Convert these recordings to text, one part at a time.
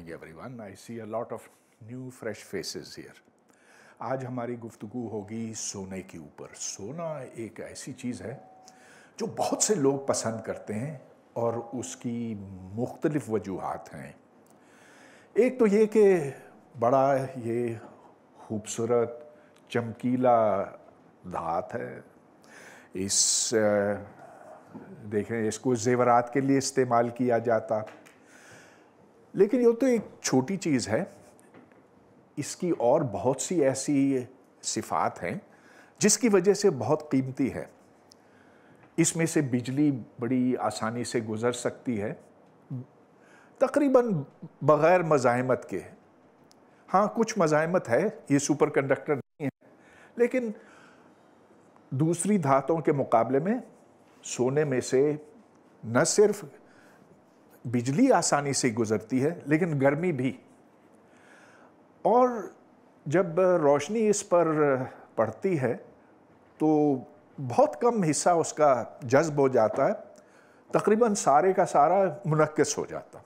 Every one I see a lot of new fresh faces here आज हमारी गुफ्तगु होगी सोने के ऊपर सोना एक ऐसी चीज़ है जो बहुत से लोग पसंद करते हैं और उसकी मुख्तलिफ वजूहत हैं एक तो ये कि बड़ा ये खूबसूरत चमकीला धात है इस देखें इसको जेवरात के लिए इस्तेमाल किया जाता लेकिन ये तो एक छोटी चीज़ है इसकी और बहुत सी ऐसी सिफात हैं जिसकी वजह से बहुत कीमती है इसमें से बिजली बड़ी आसानी से गुज़र सकती है तकरीबन बग़ैर मज़ाहमत के हाँ कुछ मज़ाहमत है ये सुपर कंडक्टर नहीं है लेकिन दूसरी धातों के मुकाबले में सोने में से न सिर्फ बिजली आसानी से गुजरती है लेकिन गर्मी भी और जब रोशनी इस पर पड़ती है तो बहुत कम हिस्सा उसका जज्ब हो जाता है तकरीबन सारे का सारा मुनक्स हो जाता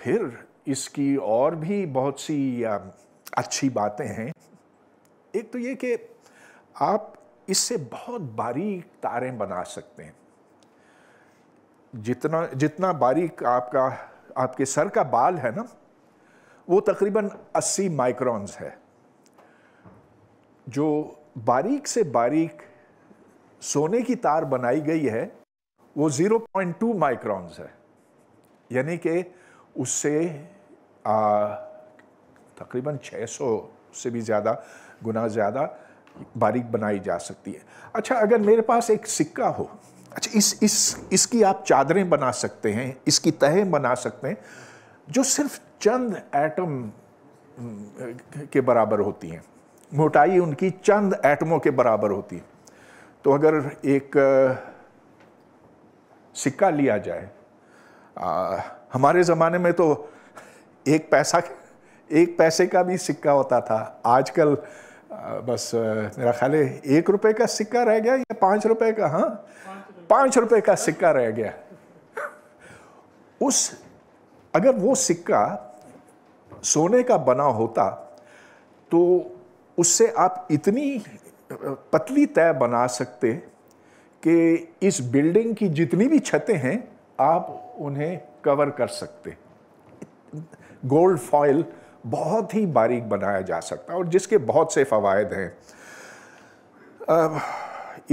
फिर इसकी और भी बहुत सी अच्छी बातें हैं एक तो ये कि आप इससे बहुत बारीक तारें बना सकते हैं जितना जितना बारीक आपका आपके सर का बाल है ना वो तकरीबन 80 माइक्रॉन्स है जो बारीक से बारीक सोने की तार बनाई गई है वो 0.2 माइक्रॉन्स है यानी कि उससे तकरीबन 600 से भी ज़्यादा गुना ज़्यादा बारीक बनाई जा सकती है अच्छा अगर मेरे पास एक सिक्का हो अच्छा इस इस इसकी आप चादरें बना सकते हैं इसकी तहें बना सकते हैं जो सिर्फ चंद एटम के बराबर होती हैं मोटाई उनकी चंद एटमों के बराबर होती है तो अगर एक सिक्का लिया जाए आ, हमारे ज़माने में तो एक पैसा एक पैसे का भी सिक्का होता था आजकल बस मेरा ख्याल है एक रुपए का सिक्का रह गया या पाँच रुपए का हाँ पांच रुपए का सिक्का रह गया उस अगर वो सिक्का सोने का बना होता तो उससे आप इतनी पतली तय बना सकते कि इस बिल्डिंग की जितनी भी छतें हैं आप उन्हें कवर कर सकते गोल्ड फॉयल बहुत ही बारीक बनाया जा सकता और जिसके बहुत से फ़वाद हैं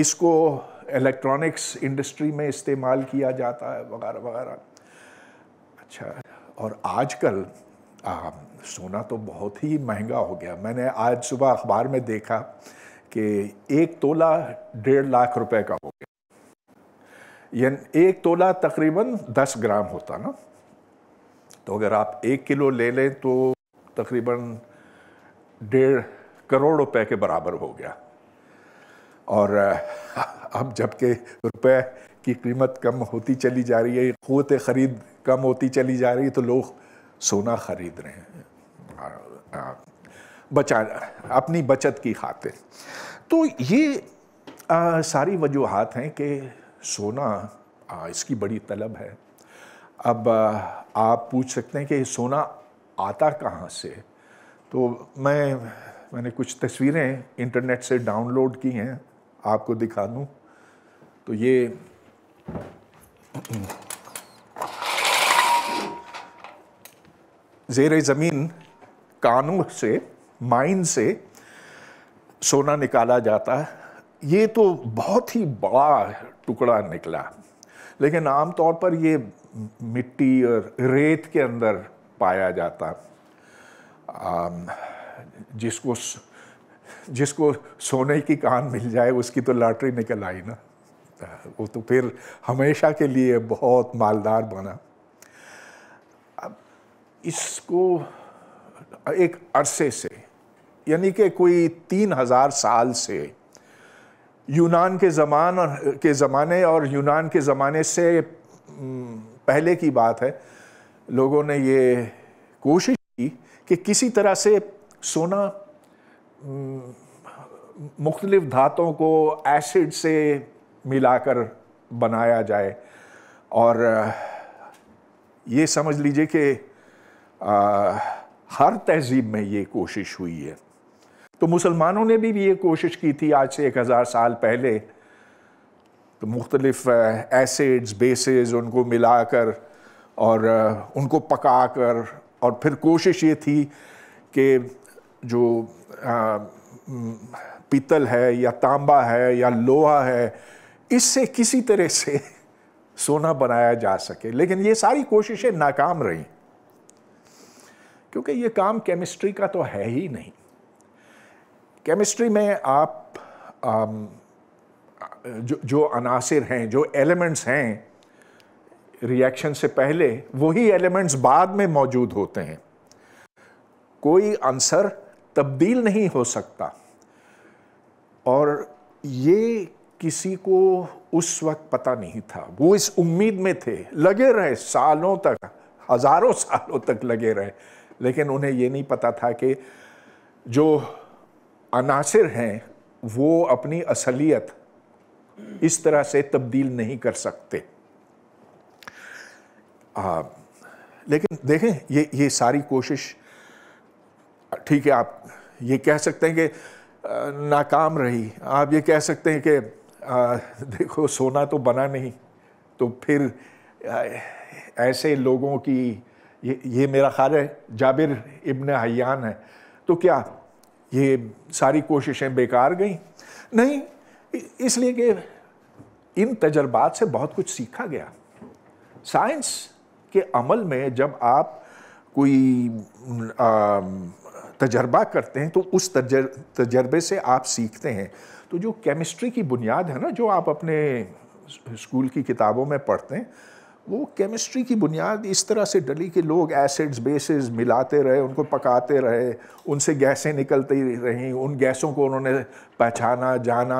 इसको इलेक्ट्रॉनिक्स इंडस्ट्री में इस्तेमाल किया जाता है वगैरह वगैरह अच्छा और आजकल आ, सोना तो बहुत ही महंगा हो गया मैंने आज सुबह अखबार में देखा कि एक तोला डेढ़ लाख रुपए का हो गया यान एक तोला तकरीबन दस ग्राम होता ना तो अगर आप एक किलो ले लें तो तकरीबन डेढ़ करोड़ रुपए के बराबर हो गया और अब जबकि रुपए की कीमत कम होती चली जा रही है क़ुत ख़रीद कम होती चली जा रही है तो लोग सोना ख़रीद रहे हैं बचा अपनी बचत की खातिर तो ये आ, सारी वजूहत हैं कि सोना आ, इसकी बड़ी तलब है अब आ, आप पूछ सकते हैं कि सोना आता कहाँ से तो मैं मैंने कुछ तस्वीरें इंटरनेट से डाउनलोड की हैं आपको दिखा दूँ तो ये जेर ज़मीन कानों से माइन से सोना निकाला जाता है ये तो बहुत ही बड़ा टुकड़ा निकला लेकिन आमतौर पर ये मिट्टी और रेत के अंदर पाया जाता जिसको जिसको सोने की कान मिल जाए उसकी तो लॉटरी निकल आई ना सकता है वो तो फिर हमेशा के लिए बहुत मालदार बना अब इसको एक अरसे से यानी कि कोई तीन हज़ार साल से यूनान के जमान के ज़माने और यूनान के ज़माने से पहले की बात है लोगों ने ये कोशिश की कि किसी तरह से सोना मुख्तलिफ धातों को एसिड से मिलाकर बनाया जाए और ये समझ लीजिए कि हर तहजीब में ये कोशिश हुई है तो मुसलमानों ने भी, ये कोशिश की थी आज से एक हज़ार साल पहले तो मुख्तलफ़ एसिड्स बेसिस उनको मिलाकर और उनको पका कर और फिर कोशिश ये थी कि जो पीतल है या तांबा है या लोहा है इससे किसी तरह से सोना बनाया जा सके लेकिन ये सारी कोशिशें नाकाम रही क्योंकि ये काम केमिस्ट्री का तो है ही नहीं केमिस्ट्री में आप आम, जो जो अनासर हैं जो एलिमेंट्स हैं रिएक्शन से पहले वही एलिमेंट्स बाद में मौजूद होते हैं कोई आंसर तब्दील नहीं हो सकता और ये किसी को उस वक्त पता नहीं था वो इस उम्मीद में थे लगे रहे सालों तक हजारों सालों तक लगे रहे लेकिन उन्हें ये नहीं पता था कि जो अनासर हैं वो अपनी असलियत इस तरह से तब्दील नहीं कर सकते आ, लेकिन देखें ये ये सारी कोशिश ठीक है आप ये कह सकते हैं कि नाकाम रही आप ये कह सकते हैं कि आ, देखो सोना तो बना नहीं तो फिर आ, ऐसे लोगों की ये ये मेरा ख्याल है जाबिर इब्न हयान है तो क्या ये सारी कोशिशें बेकार गई नहीं इसलिए कि इन तजर्बात से बहुत कुछ सीखा गया साइंस के अमल में जब आप कोई तजर्बा करते हैं तो उस तजर, तजर्बे से आप सीखते हैं तो जो केमिस्ट्री की बुनियाद है ना जो आप अपने स्कूल की किताबों में पढ़ते हैं वो केमिस्ट्री की बुनियाद इस तरह से डली कि लोग एसिड्स बेसिस मिलाते रहे उनको पकाते रहे उनसे गैसें निकलती रहीं उन गैसों को उन्होंने पहचाना जाना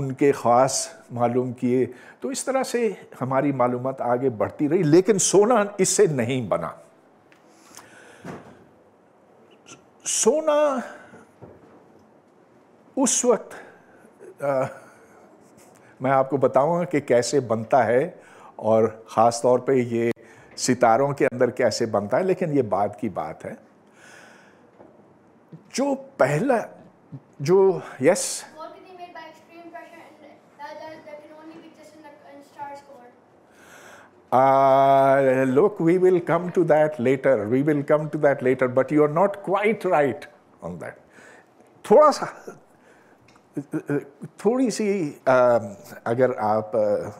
उनके ख़ास मालूम किए तो इस तरह से हमारी मालूम आगे बढ़ती रही लेकिन सोना इससे नहीं बना सोना उस वक्त मैं आपको बताऊंगा कि कैसे बनता है और ख़ास तौर पे ये सितारों के अंदर कैसे बनता है लेकिन ये बाद की बात है जो पहला जो yes look we will come to that later we will come to that later but you are not quite right on that थोड़ा सा थोड़ी सी अगर आप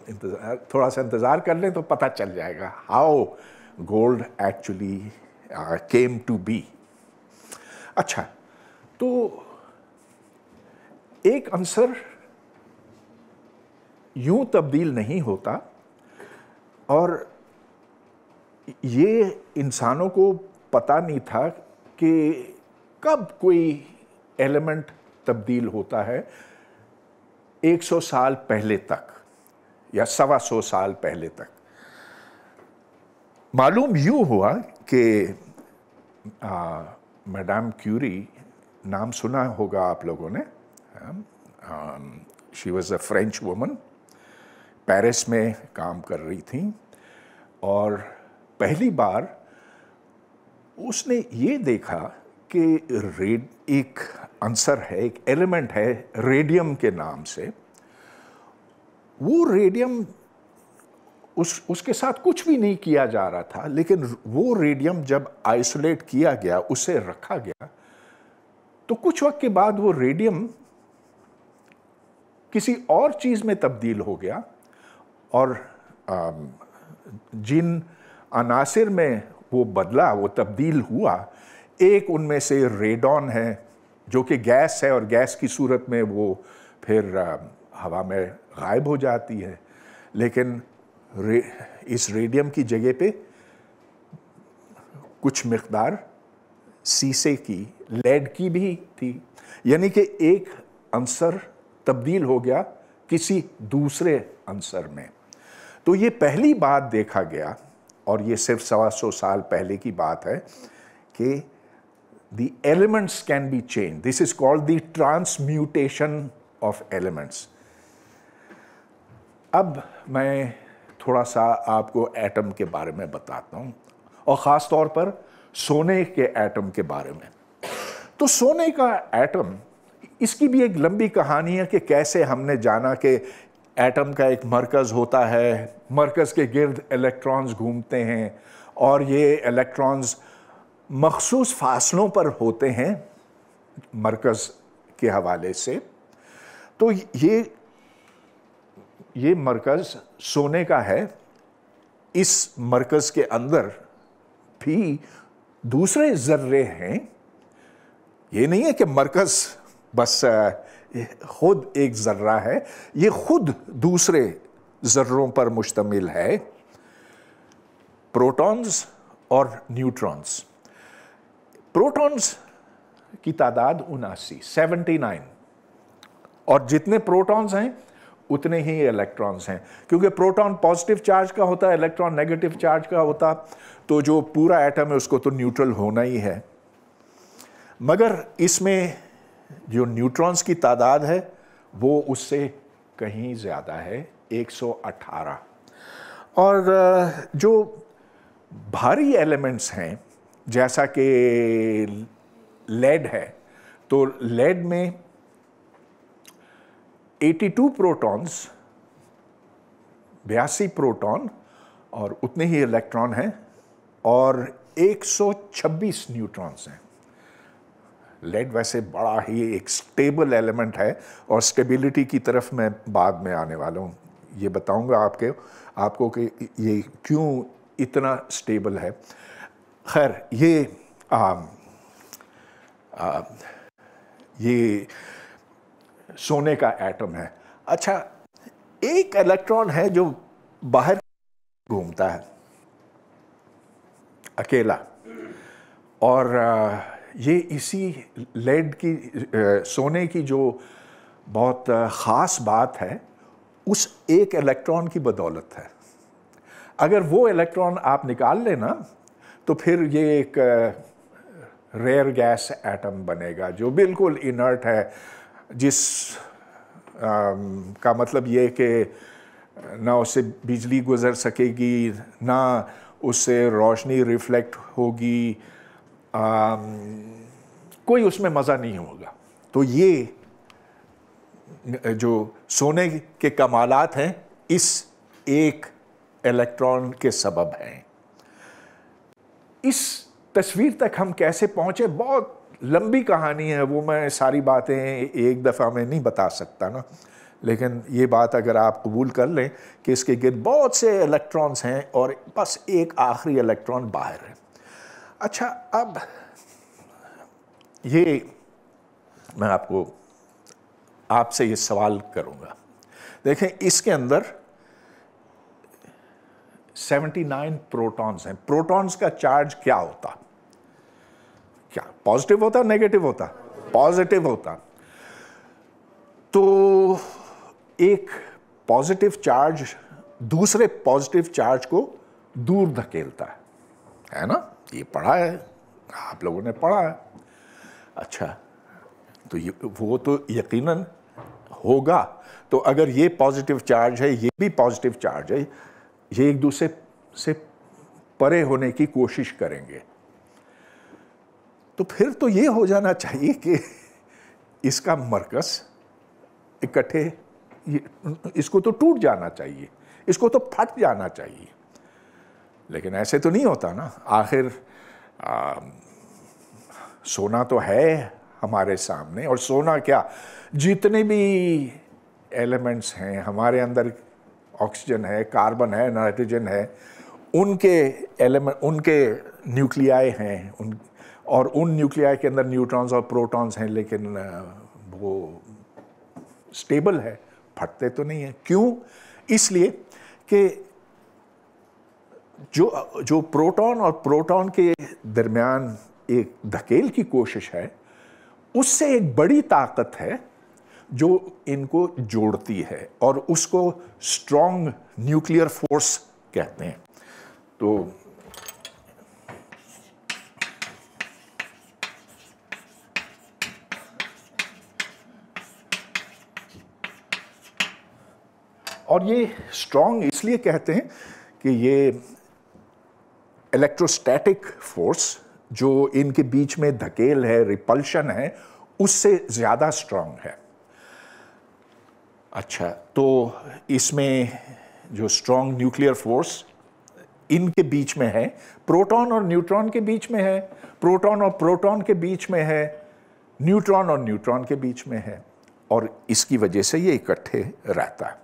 इंतज़ार थोड़ा सा इंतज़ार कर लें तो पता चल जाएगा how gold actually came to be अच्छा तो एक आंसर यूं तब्दील नहीं होता और ये इंसानों को पता नहीं था कि कब कोई एलिमेंट तब्दील होता है 100 साल पहले तक या सवा सौ साल पहले तक मालूम यू हुआ कि मैडम क्यूरी नाम सुना होगा आप लोगों ने she was a French woman Paris में काम कर रही थी और पहली बार उसने ये देखा के रेड एक आंसर है एक एलिमेंट है रेडियम के नाम से वो रेडियम उस उसके साथ कुछ भी नहीं किया जा रहा था लेकिन वो रेडियम जब आइसोलेट किया गया उसे रखा गया तो कुछ वक्त के बाद वो रेडियम किसी और चीज़ में तब्दील हो गया और जिन अनासर में वो बदला वो तब्दील हुआ एक उनमें से रेडॉन है जो कि गैस है और गैस की सूरत में वो फिर हवा में गायब हो जाती है लेकिन रे, इस रेडियम की जगह पे कुछ मकदार शीशे की लेड की भी थी यानी कि एक अंसर तब्दील हो गया किसी दूसरे अंसर में तो ये पहली बात देखा गया और ये सिर्फ सवा सौ साल पहले की बात है कि the elements can be changed. This is called the transmutation of elements. अब मैं थोड़ा सा आपको एटम के बारे में बताता हूँ और ख़ास तौर पर सोने के एटम के बारे में तो सोने का एटम इसकी भी एक लंबी कहानी है कि कैसे हमने जाना कि एटम का एक मरकज़ होता है मरकज़ के गिर्द इलेक्ट्रॉन्स घूमते हैं और ये इलेक्ट्रॉन्स मखसूस फासलों पर होते हैं मरकज़ के हवाले से तो ये ये मरकज़ सोने का है इस मरकज़ के अंदर भी दूसरे ज़र्रे हैं ये नहीं है कि मरकज़ बस खुद एक ज़र्रा है ये खुद दूसरे ज़र्रों पर मुश्तमिल है प्रोटॉन्स और न्यूट्रॉन्स प्रोटॉन्स की तादाद उनासी सेवेंटी नाइन और जितने प्रोटॉन्स हैं उतने ही इलेक्ट्रॉन्स हैं क्योंकि प्रोटॉन पॉजिटिव चार्ज का होता है इलेक्ट्रॉन नेगेटिव चार्ज का होता तो जो पूरा एटम है उसको तो न्यूट्रल होना ही है मगर इसमें जो न्यूट्रॉन्स की तादाद है वो उससे कहीं ज़्यादा है 118 और जो भारी एलिमेंट्स हैं जैसा कि लेड है तो लेड में 82 प्रोटॉन्स बयासी प्रोटॉन और उतने ही इलेक्ट्रॉन हैं और 126 न्यूट्रॉन्स हैं लेड वैसे बड़ा ही एक स्टेबल एलिमेंट है और स्टेबिलिटी की तरफ मैं बाद में आने वाला हूँ ये बताऊंगा आपके आपको कि ये क्यों इतना स्टेबल है खैर ये आ, आ, ये सोने का एटम है अच्छा एक इलेक्ट्रॉन है जो बाहर घूमता है अकेला और ये इसी लेड की सोने की जो बहुत ख़ास बात है उस एक इलेक्ट्रॉन की बदौलत है अगर वो इलेक्ट्रॉन आप निकाल लेना तो फिर ये एक रेयर गैस एटम बनेगा जो बिल्कुल इनर्ट है जिस आ, का मतलब ये कि ना उससे बिजली गुजर सकेगी ना उससे रोशनी रिफ्लेक्ट होगी आ, कोई उसमें मज़ा नहीं होगा तो ये जो सोने के कमालात हैं इस एक इलेक्ट्रॉन के सबब हैं इस तस्वीर तक हम कैसे पहुँचे बहुत लंबी कहानी है वो मैं सारी बातें एक दफ़ा में नहीं बता सकता ना लेकिन ये बात अगर आप कबूल कर लें कि इसके गिर बहुत से इलेक्ट्रॉन्स हैं और बस एक आखिरी इलेक्ट्रॉन बाहर है अच्छा अब ये मैं आपको आपसे ये सवाल करूँगा देखें इसके अंदर 79 प्रोटॉन्स हैं प्रोटॉन्स का चार्ज क्या होता क्या पॉजिटिव होता नेगेटिव होता पॉजिटिव होता तो एक पॉजिटिव चार्ज दूसरे पॉजिटिव चार्ज को दूर धकेलता है है ना ये पढ़ा है आप लोगों ने पढ़ा है अच्छा तो ये वो तो यकीनन होगा तो अगर ये पॉजिटिव चार्ज है ये भी पॉजिटिव चार्ज है ये एक दूसरे से परे होने की कोशिश करेंगे तो फिर तो ये हो जाना चाहिए कि इसका मरकज इकट्ठे इसको तो टूट जाना चाहिए इसको तो फट जाना चाहिए लेकिन ऐसे तो नहीं होता ना आखिर सोना तो है हमारे सामने और सोना क्या जितने भी एलिमेंट्स हैं हमारे अंदर ऑक्सीजन है कार्बन है नाइट्रोजन है उनके एलिमेंट उनके न्यूक्लियाए हैं उन और उन न्यूक्लिया के अंदर न्यूट्रॉन्स और प्रोटॉन्स हैं लेकिन वो स्टेबल है फटते तो नहीं है क्यों इसलिए कि जो जो प्रोटॉन और प्रोटॉन के दरमियान एक धकेल की कोशिश है उससे एक बड़ी ताकत है जो इनको जोड़ती है और उसको स्ट्रॉन्ग न्यूक्लियर फोर्स कहते हैं तो और ये स्ट्रॉन्ग इसलिए कहते हैं कि ये इलेक्ट्रोस्टैटिक फोर्स जो इनके बीच में धकेल है रिपल्शन है उससे ज़्यादा स्ट्रांग है अच्छा तो इसमें जो स्ट्रॉन्ग न्यूक्लियर फोर्स इनके बीच में है प्रोटॉन और न्यूट्रॉन के बीच में है प्रोटॉन और प्रोटॉन के बीच में है न्यूट्रॉन और न्यूट्रॉन के बीच में है और इसकी वजह से ये इकट्ठे रहता है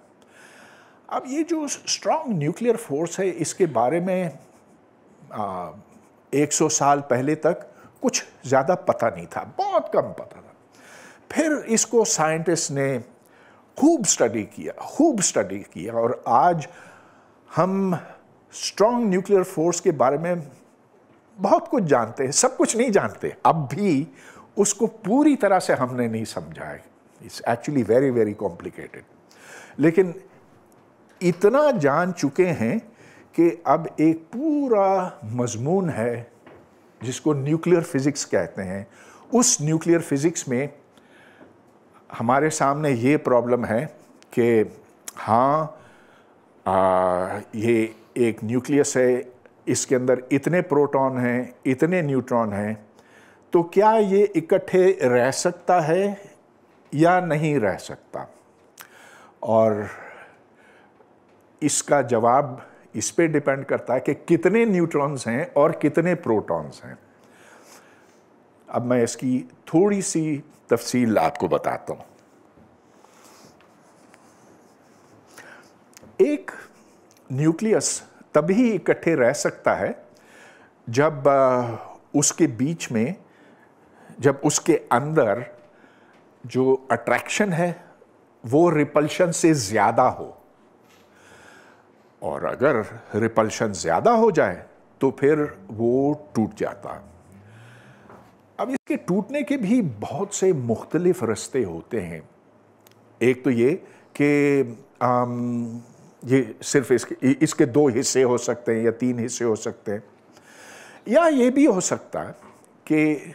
अब ये जो स्ट्रॉन्ग न्यूक्लियर फोर्स है इसके बारे में एक सौ साल पहले तक कुछ ज़्यादा पता नहीं था बहुत कम पता था फिर इसको साइंटिस्ट ने खूब स्टडी किया खूब स्टडी किया और आज हम स्ट्रॉन्ग न्यूक्लियर फोर्स के बारे में बहुत कुछ जानते हैं सब कुछ नहीं जानते अब भी उसको पूरी तरह से हमने नहीं समझा है it's actually very very complicated लेकिन इतना जान चुके हैं कि अब एक पूरा मजमून है जिसको न्यूक्लियर फिज़िक्स कहते हैं उस न्यूक्लियर फिज़िक्स में हमारे सामने ये प्रॉब्लम है कि हाँ आ, ये एक न्यूक्लियस है इसके अंदर इतने प्रोटॉन हैं इतने न्यूट्रॉन हैं तो क्या ये इकट्ठे रह सकता है या नहीं रह सकता और इसका जवाब इस पे डिपेंड करता है कि कितने न्यूट्रॉन्स हैं और कितने प्रोटॉन्स हैं अब मैं इसकी थोड़ी सी तफसील आपको बताता हूँ एक न्यूक्लियस तभी इकट्ठे रह सकता है जब उसके बीच में जब उसके अंदर जो अट्रैक्शन है वो रिपल्शन से ज़्यादा हो और अगर रिपल्शन ज़्यादा हो जाए तो फिर वो टूट जाता है अब इसके टूटने के भी बहुत से मुख्तलिफ रस्ते होते हैं एक तो ये कि ये सिर्फ इसके इसके दो हिस्से हो सकते हैं या तीन हिस्से हो सकते हैं या ये भी हो सकता है कि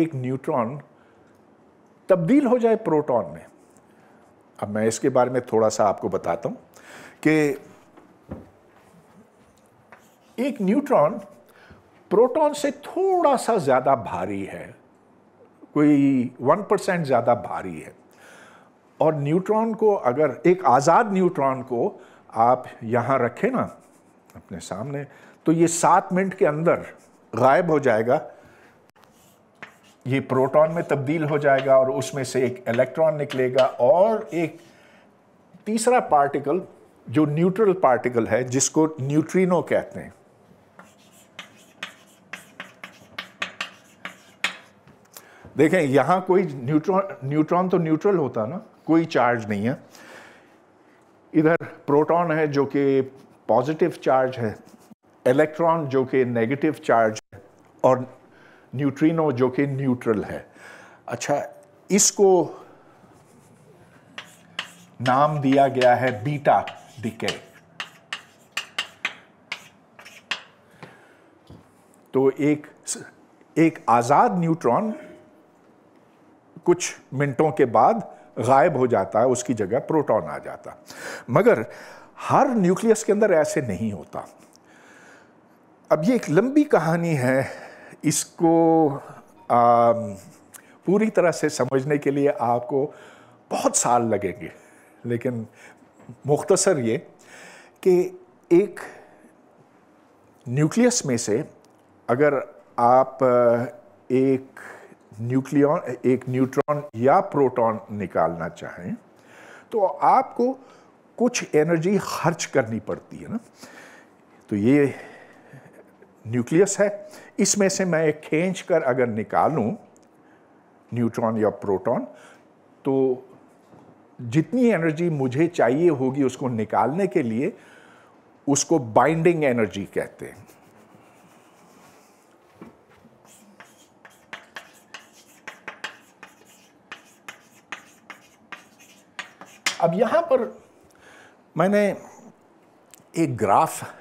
एक न्यूट्रॉन तब्दील हो जाए प्रोटॉन में अब मैं इसके बारे में थोड़ा सा आपको बताता हूँ कि एक न्यूट्रॉन प्रोटॉन से थोड़ा सा ज़्यादा भारी है कोई वन परसेंट ज़्यादा भारी है और न्यूट्रॉन को अगर एक आज़ाद न्यूट्रॉन को आप यहाँ रखें ना अपने सामने तो ये सात मिनट के अंदर गायब हो जाएगा ये प्रोटॉन में तब्दील हो जाएगा और उसमें से एक इलेक्ट्रॉन निकलेगा और एक तीसरा पार्टिकल जो न्यूट्रल पार्टिकल है जिसको न्यूट्रिनो कहते हैं देखें यहां कोई न्यूट्रॉन न्यूट्रॉन तो न्यूट्रल होता ना कोई चार्ज नहीं है इधर प्रोटॉन है जो कि पॉजिटिव चार्ज है इलेक्ट्रॉन जो कि नेगेटिव चार्ज है और न्यूट्रिनो जो कि न्यूट्रल है अच्छा इसको नाम दिया गया है बीटा डिके तो एक एक आज़ाद न्यूट्रॉन कुछ मिनटों के बाद गायब हो जाता है उसकी जगह प्रोटॉन आ जाता मगर हर न्यूक्लियस के अंदर ऐसे नहीं होता अब ये एक लंबी कहानी है इसको आ, पूरी तरह से समझने के लिए आपको बहुत साल लगेंगे लेकिन मुख्तसर ये कि एक न्यूक्लियस में से अगर आप एक न्यूक्लियॉन एक न्यूट्रॉन या प्रोटॉन निकालना चाहें तो आपको कुछ एनर्जी खर्च करनी पड़ती है ना तो ये न्यूक्लियस है इसमें से मैं खींच कर अगर निकालूं न्यूट्रॉन या प्रोटॉन तो जितनी एनर्जी मुझे चाहिए होगी उसको निकालने के लिए उसको बाइंडिंग एनर्जी कहते हैं अब यहाँ पर मैंने एक ग्राफ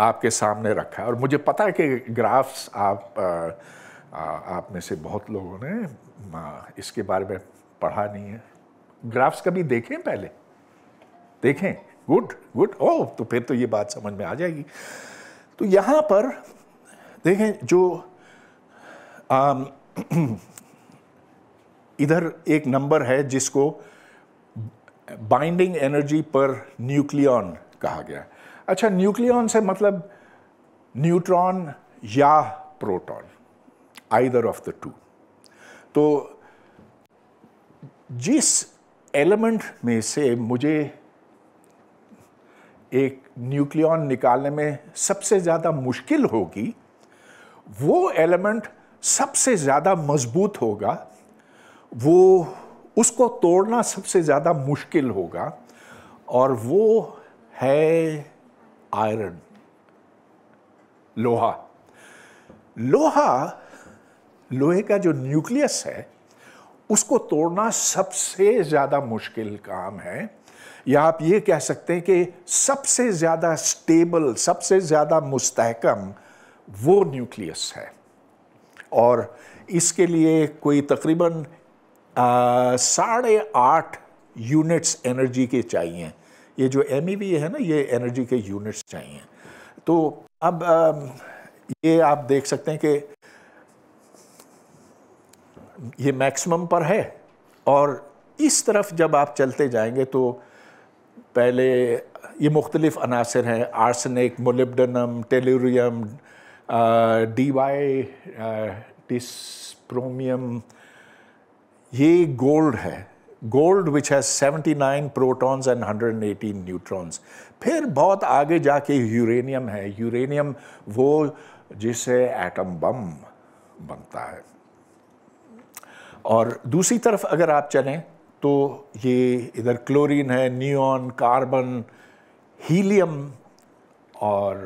आपके सामने रखा और मुझे पता है कि ग्राफ्स आप आ, आप में से बहुत लोगों ने इसके बारे में पढ़ा नहीं है ग्राफ्स कभी देखें पहले देखें गुड गुड ओ तो फिर तो ये बात समझ में आ जाएगी तो यहाँ पर देखें जो आ, इधर एक नंबर है जिसको बाइंडिंग एनर्जी पर न्यूक्लियॉन कहा गया अच्छा न्यूक्लियॉन से मतलब न्यूट्रॉन या proton either of the two तो जिस एलिमेंट में से मुझे एक न्यूक्लियॉन निकालने में सबसे ज़्यादा मुश्किल होगी वो एलिमेंट सबसे ज़्यादा मजबूत होगा वो उसको तोड़ना सबसे ज़्यादा मुश्किल होगा और वो है आयरन लोहा लोहा लोहे का जो न्यूक्लियस है उसको तोड़ना सबसे ज़्यादा मुश्किल काम है या आप ये कह सकते हैं कि सबसे ज़्यादा स्टेबल सबसे ज़्यादा मुस्तकम वो न्यूक्लियस है और इसके लिए कोई तकरीबन साढ़े आठ यूनिट्स एनर्जी के चाहिए ये जो एम e है ना ये एनर्जी के यूनिट्स चाहिए तो अब ये आप देख सकते हैं कि ये मैक्सिमम पर है और इस तरफ जब आप चलते जाएंगे तो पहले ये मुख्तलिफ अनासर हैं arsenic molybdenum tellurium D Y dysprosium ये गोल्ड है gold which has 79 protons and 118 neutrons फिर बहुत आगे जाके यूरेनियम है यूरेनियम वो जिसे एटम बम बनता है और दूसरी तरफ अगर आप चलें तो ये इधर क्लोरीन है न्यून कार्बन हीलियम और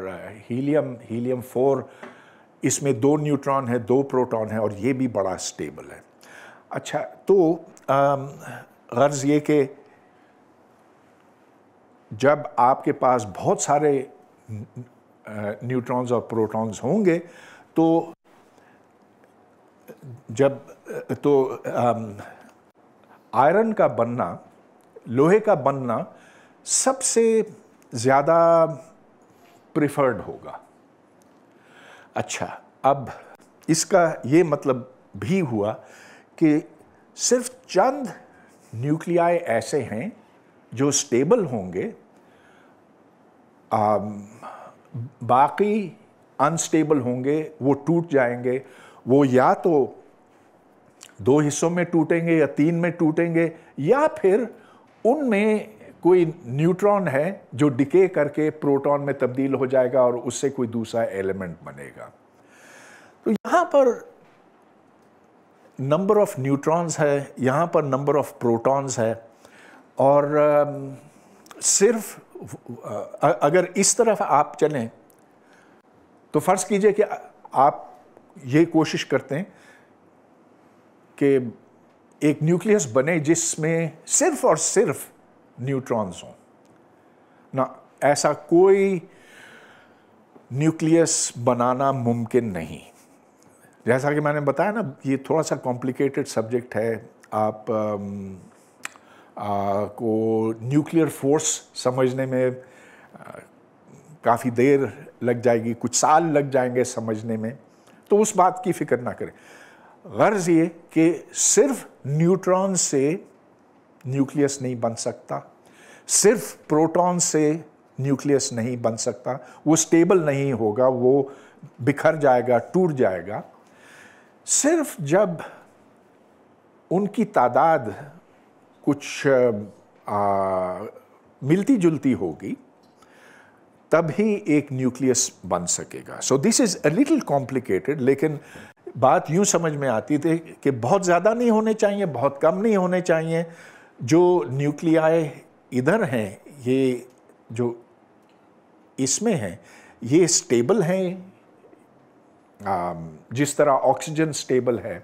हीलियम हीलियम फोर इसमें दो न्यूट्रॉन है दो प्रोटॉन है और ये भी बड़ा स्टेबल है अच्छा तो गर्ज़ ये कि जब आपके पास बहुत सारे न्यूट्रॉन्स और प्रोटॉन्स होंगे तो जब तो आयरन का बनना लोहे का बनना सबसे ज़्यादा प्रिफर्ड होगा अच्छा अब इसका ये मतलब भी हुआ कि सिर्फ चंद न्यूक्लियाई ऐसे हैं जो स्टेबल होंगे आ, बाकी अनस्टेबल होंगे वो टूट जाएंगे वो या तो दो हिस्सों में टूटेंगे या तीन में टूटेंगे या फिर उनमें कोई न्यूट्रॉन है जो डिके करके प्रोटॉन में तब्दील हो जाएगा और उससे कोई दूसरा एलिमेंट बनेगा तो यहाँ पर नंबर ऑफ़ न्यूट्रॉन्स है यहाँ पर नंबर ऑफ़ प्रोटॉन्स है और um, सिर्फ अगर इस तरफ आप चलें तो फ़र्ज़ कीजिए कि आप ये कोशिश करते हैं कि एक न्यूक्लियस बने जिसमें सिर्फ और सिर्फ न्यूट्रॉन्स हों ना ऐसा कोई न्यूक्लियस बनाना मुमकिन नहीं जैसा कि मैंने बताया ना ये थोड़ा सा कॉम्प्लिकेटेड सब्जेक्ट है आप आ, आ, को न्यूक्लियर फोर्स समझने में काफ़ी देर लग जाएगी कुछ साल लग जाएंगे समझने में तो उस बात की फिक्र ना करें गर्ज ये कि सिर्फ न्यूट्रॉन से न्यूक्लियस नहीं बन सकता सिर्फ प्रोटॉन से न्यूक्लियस नहीं बन सकता वो स्टेबल नहीं होगा वो बिखर जाएगा टूट जाएगा सिर्फ जब उनकी तादाद कुछ आ, मिलती जुलती होगी तभी एक न्यूक्लियस बन सकेगा so this is a little complicated लेकिन बात यूँ समझ में आती थी कि बहुत ज़्यादा नहीं होने चाहिए बहुत कम नहीं होने चाहिए जो न्यूक्लियाए इधर हैं ये जो इसमें हैं ये स्टेबल हैं Um, जिस तरह ऑक्सीजन स्टेबल है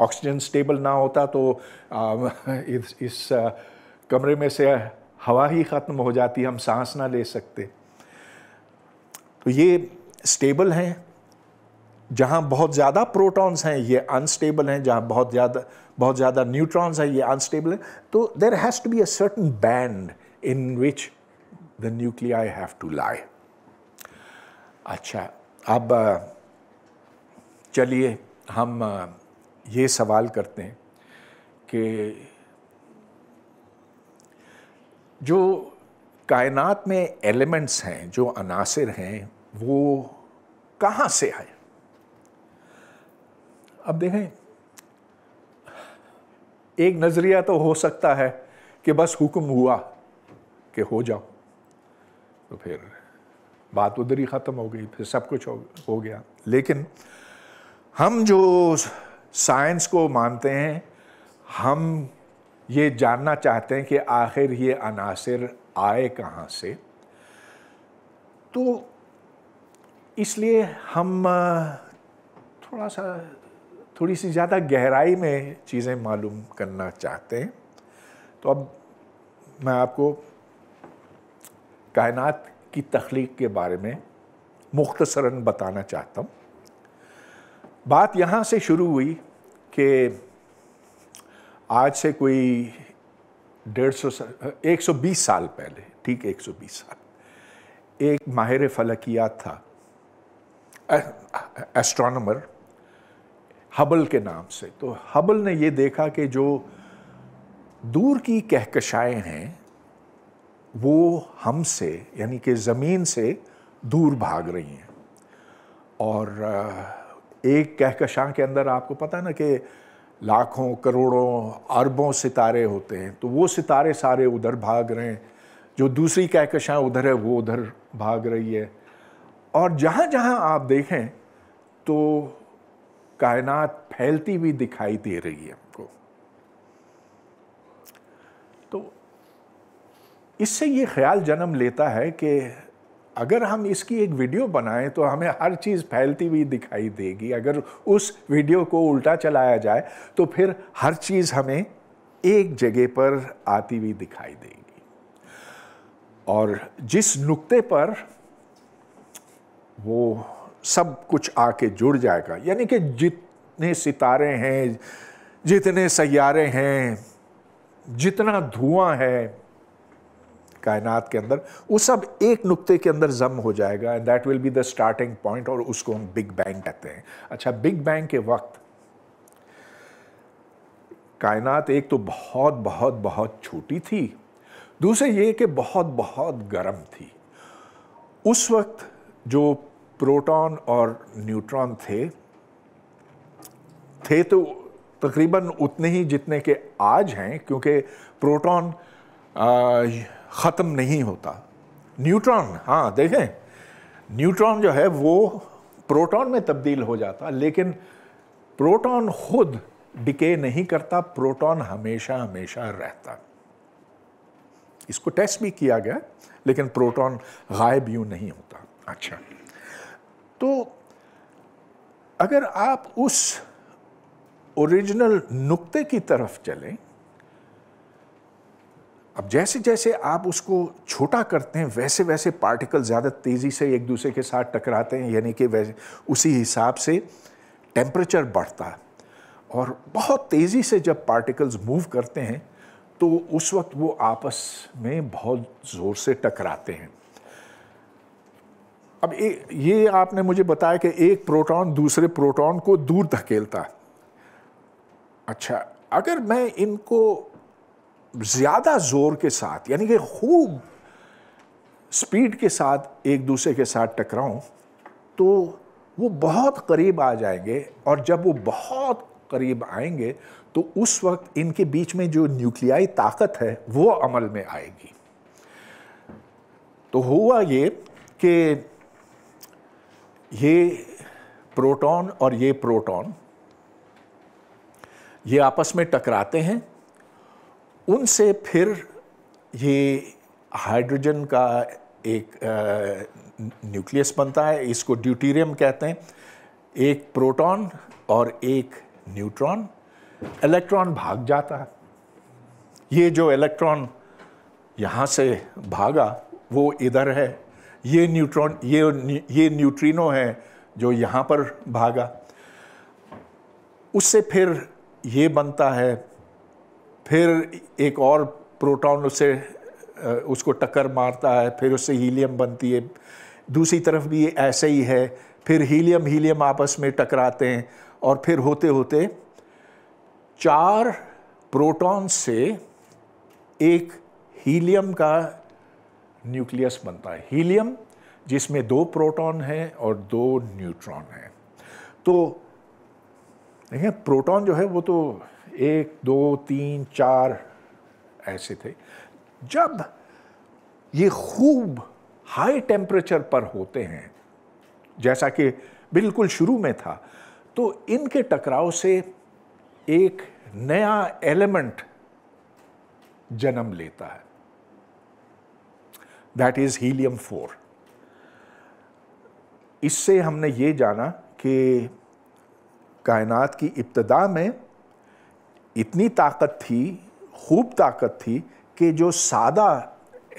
ऑक्सीजन स्टेबल ना होता तो um, इस, इस uh, कमरे में से हवा ही ख़त्म हो जाती हम सांस ना ले सकते तो ये स्टेबल हैं जहाँ बहुत ज़्यादा प्रोटॉन्स हैं ये अनस्टेबल हैं जहाँ बहुत ज़्यादा बहुत ज़्यादा न्यूट्रॉन्स हैं ये अनस्टेबल हैं तो there has to be a certain band in which the nuclei have to lie अच्छा अब uh, चलिए हम ये सवाल करते हैं कि जो कायनात में एलिमेंट्स हैं जो अनासर हैं वो कहाँ से आए अब देखें एक नज़रिया तो हो सकता है कि बस हुक्म हुआ कि हो जाओ तो फिर बात उधर ही ख़त्म हो गई फिर सब कुछ हो, हो गया लेकिन हम जो साइंस को मानते हैं हम ये जानना चाहते हैं कि आखिर ये अनासर आए कहाँ से तो इसलिए हम थोड़ा सा थोड़ी सी ज़्यादा गहराई में चीज़ें मालूम करना चाहते हैं तो अब मैं आपको कायनात की तख्लीक के बारे में मुख्तसरन बताना चाहता हूँ बात यहाँ से शुरू हुई कि आज से कोई डेढ़ सौ एक सौ बीस साल पहले ठीक एक सौ बीस साल एक माहिर फलकियात था एस्ट्रोनमर हबल के नाम से तो हबल ने ये देखा कि जो दूर की कहकशाएँ हैं वो हमसे यानी कि ज़मीन से दूर भाग रही हैं और एक कहकशां के अंदर आपको पता है ना कि लाखों करोड़ों अरबों सितारे होते हैं तो वो सितारे सारे उधर भाग रहे हैं जो दूसरी कहकशां उधर है वो उधर भाग रही है और जहाँ जहाँ आप देखें तो कायनात फैलती हुई दिखाई दे रही है हमको तो इससे ये ख्याल जन्म लेता है कि अगर हम इसकी एक वीडियो बनाएं तो हमें हर चीज़ फैलती हुई दिखाई देगी अगर उस वीडियो को उल्टा चलाया जाए तो फिर हर चीज़ हमें एक जगह पर आती हुई दिखाई देगी और जिस नुक्ते पर वो सब कुछ आके जुड़ जाएगा यानी कि जितने सितारे हैं जितने सैारे हैं जितना धुआं है कायनात के अंदर वो सब एक नुक्ते के अंदर जम हो जाएगा and that will be the starting point और उसको हम बिग बैंग कहते हैं अच्छा बिग बैंग के वक्त कायनात एक तो बहुत बहुत बहुत छोटी थी दूसरे ये कि बहुत बहुत गर्म थी उस वक्त जो प्रोटॉन और न्यूट्रॉन थे थे तो तकरीबन उतने ही जितने के आज हैं क्योंकि प्रोटॉन ख़त्म नहीं होता न्यूट्रॉन हाँ देखें न्यूट्रॉन जो है वो प्रोटॉन में तब्दील हो जाता लेकिन प्रोटॉन खुद डिके नहीं करता प्रोटॉन हमेशा हमेशा रहता इसको टेस्ट भी किया गया लेकिन प्रोटॉन गायब यू नहीं होता अच्छा तो अगर आप उस ओरिजिनल नुक्ते की तरफ चलें अब जैसे जैसे आप उसको छोटा करते हैं वैसे वैसे पार्टिकल ज़्यादा तेज़ी से एक दूसरे के साथ टकराते हैं यानी कि वैसे उसी हिसाब से टेम्परेचर बढ़ता है और बहुत तेज़ी से जब पार्टिकल्स मूव करते हैं तो उस वक्त वो आपस में बहुत ज़ोर से टकराते हैं अब ए, ये आपने मुझे बताया कि एक प्रोटॉन दूसरे प्रोटॉन को दूर धकेलता अच्छा अगर मैं इनको ज़्यादा ज़ोर के साथ यानी कि खूब स्पीड के साथ एक दूसरे के साथ टकराऊं तो वो बहुत करीब आ जाएंगे और जब वो बहुत करीब आएंगे तो उस वक्त इनके बीच में जो न्यूक्लियाई ताकत है वो अमल में आएगी तो हुआ ये कि ये प्रोटॉन और ये प्रोटॉन ये आपस में टकराते हैं उनसे फिर ये हाइड्रोजन का एक न्यूक्लियस बनता है इसको ड्यूटीरियम कहते हैं एक प्रोटॉन और एक न्यूट्रॉन इलेक्ट्रॉन भाग जाता है ये जो इलेक्ट्रॉन यहाँ से भागा वो इधर है ये न्यूट्रॉन ये ये न्यूट्रिनो है जो यहाँ पर भागा उससे फिर ये बनता है फिर एक और प्रोटॉन उससे उसको टक्कर मारता है फिर उससे हीलियम बनती है दूसरी तरफ भी ये ऐसे ही है फिर हीलियम हीलियम आपस में टकराते हैं और फिर होते होते चार प्रोटॉन से एक हीलियम का न्यूक्लियस बनता है हीलियम जिसमें दो प्रोटॉन हैं और दो न्यूट्रॉन हैं तो देखिए प्रोटॉन जो है वो तो एक दो तीन चार ऐसे थे जब ये खूब हाई टेम्परेचर पर होते हैं जैसा कि बिल्कुल शुरू में था तो इनके टकराव से एक नया एलिमेंट जन्म लेता है दैट इज़ हीलियम फोर इससे हमने ये जाना कि कायनात की इब्तदा में इतनी ताकत थी खूब ताकत थी कि जो सादा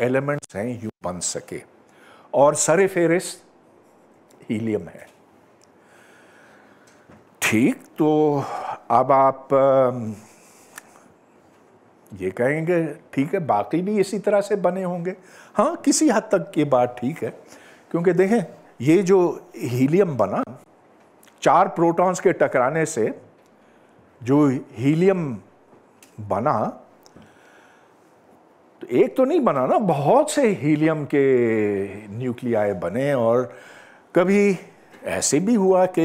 एलिमेंट्स हैं यू बन सके और सर फहरिस्त हीलियम है ठीक तो अब आप ये कहेंगे ठीक है बाकी भी इसी तरह से बने होंगे हाँ किसी हद तक ये बात ठीक है क्योंकि देखें ये जो हीलियम बना चार प्रोटॉन्स के टकराने से जो हीलियम बना तो एक तो नहीं बना ना बहुत से हीलियम के न्यूक्लियाई बने और कभी ऐसे भी हुआ कि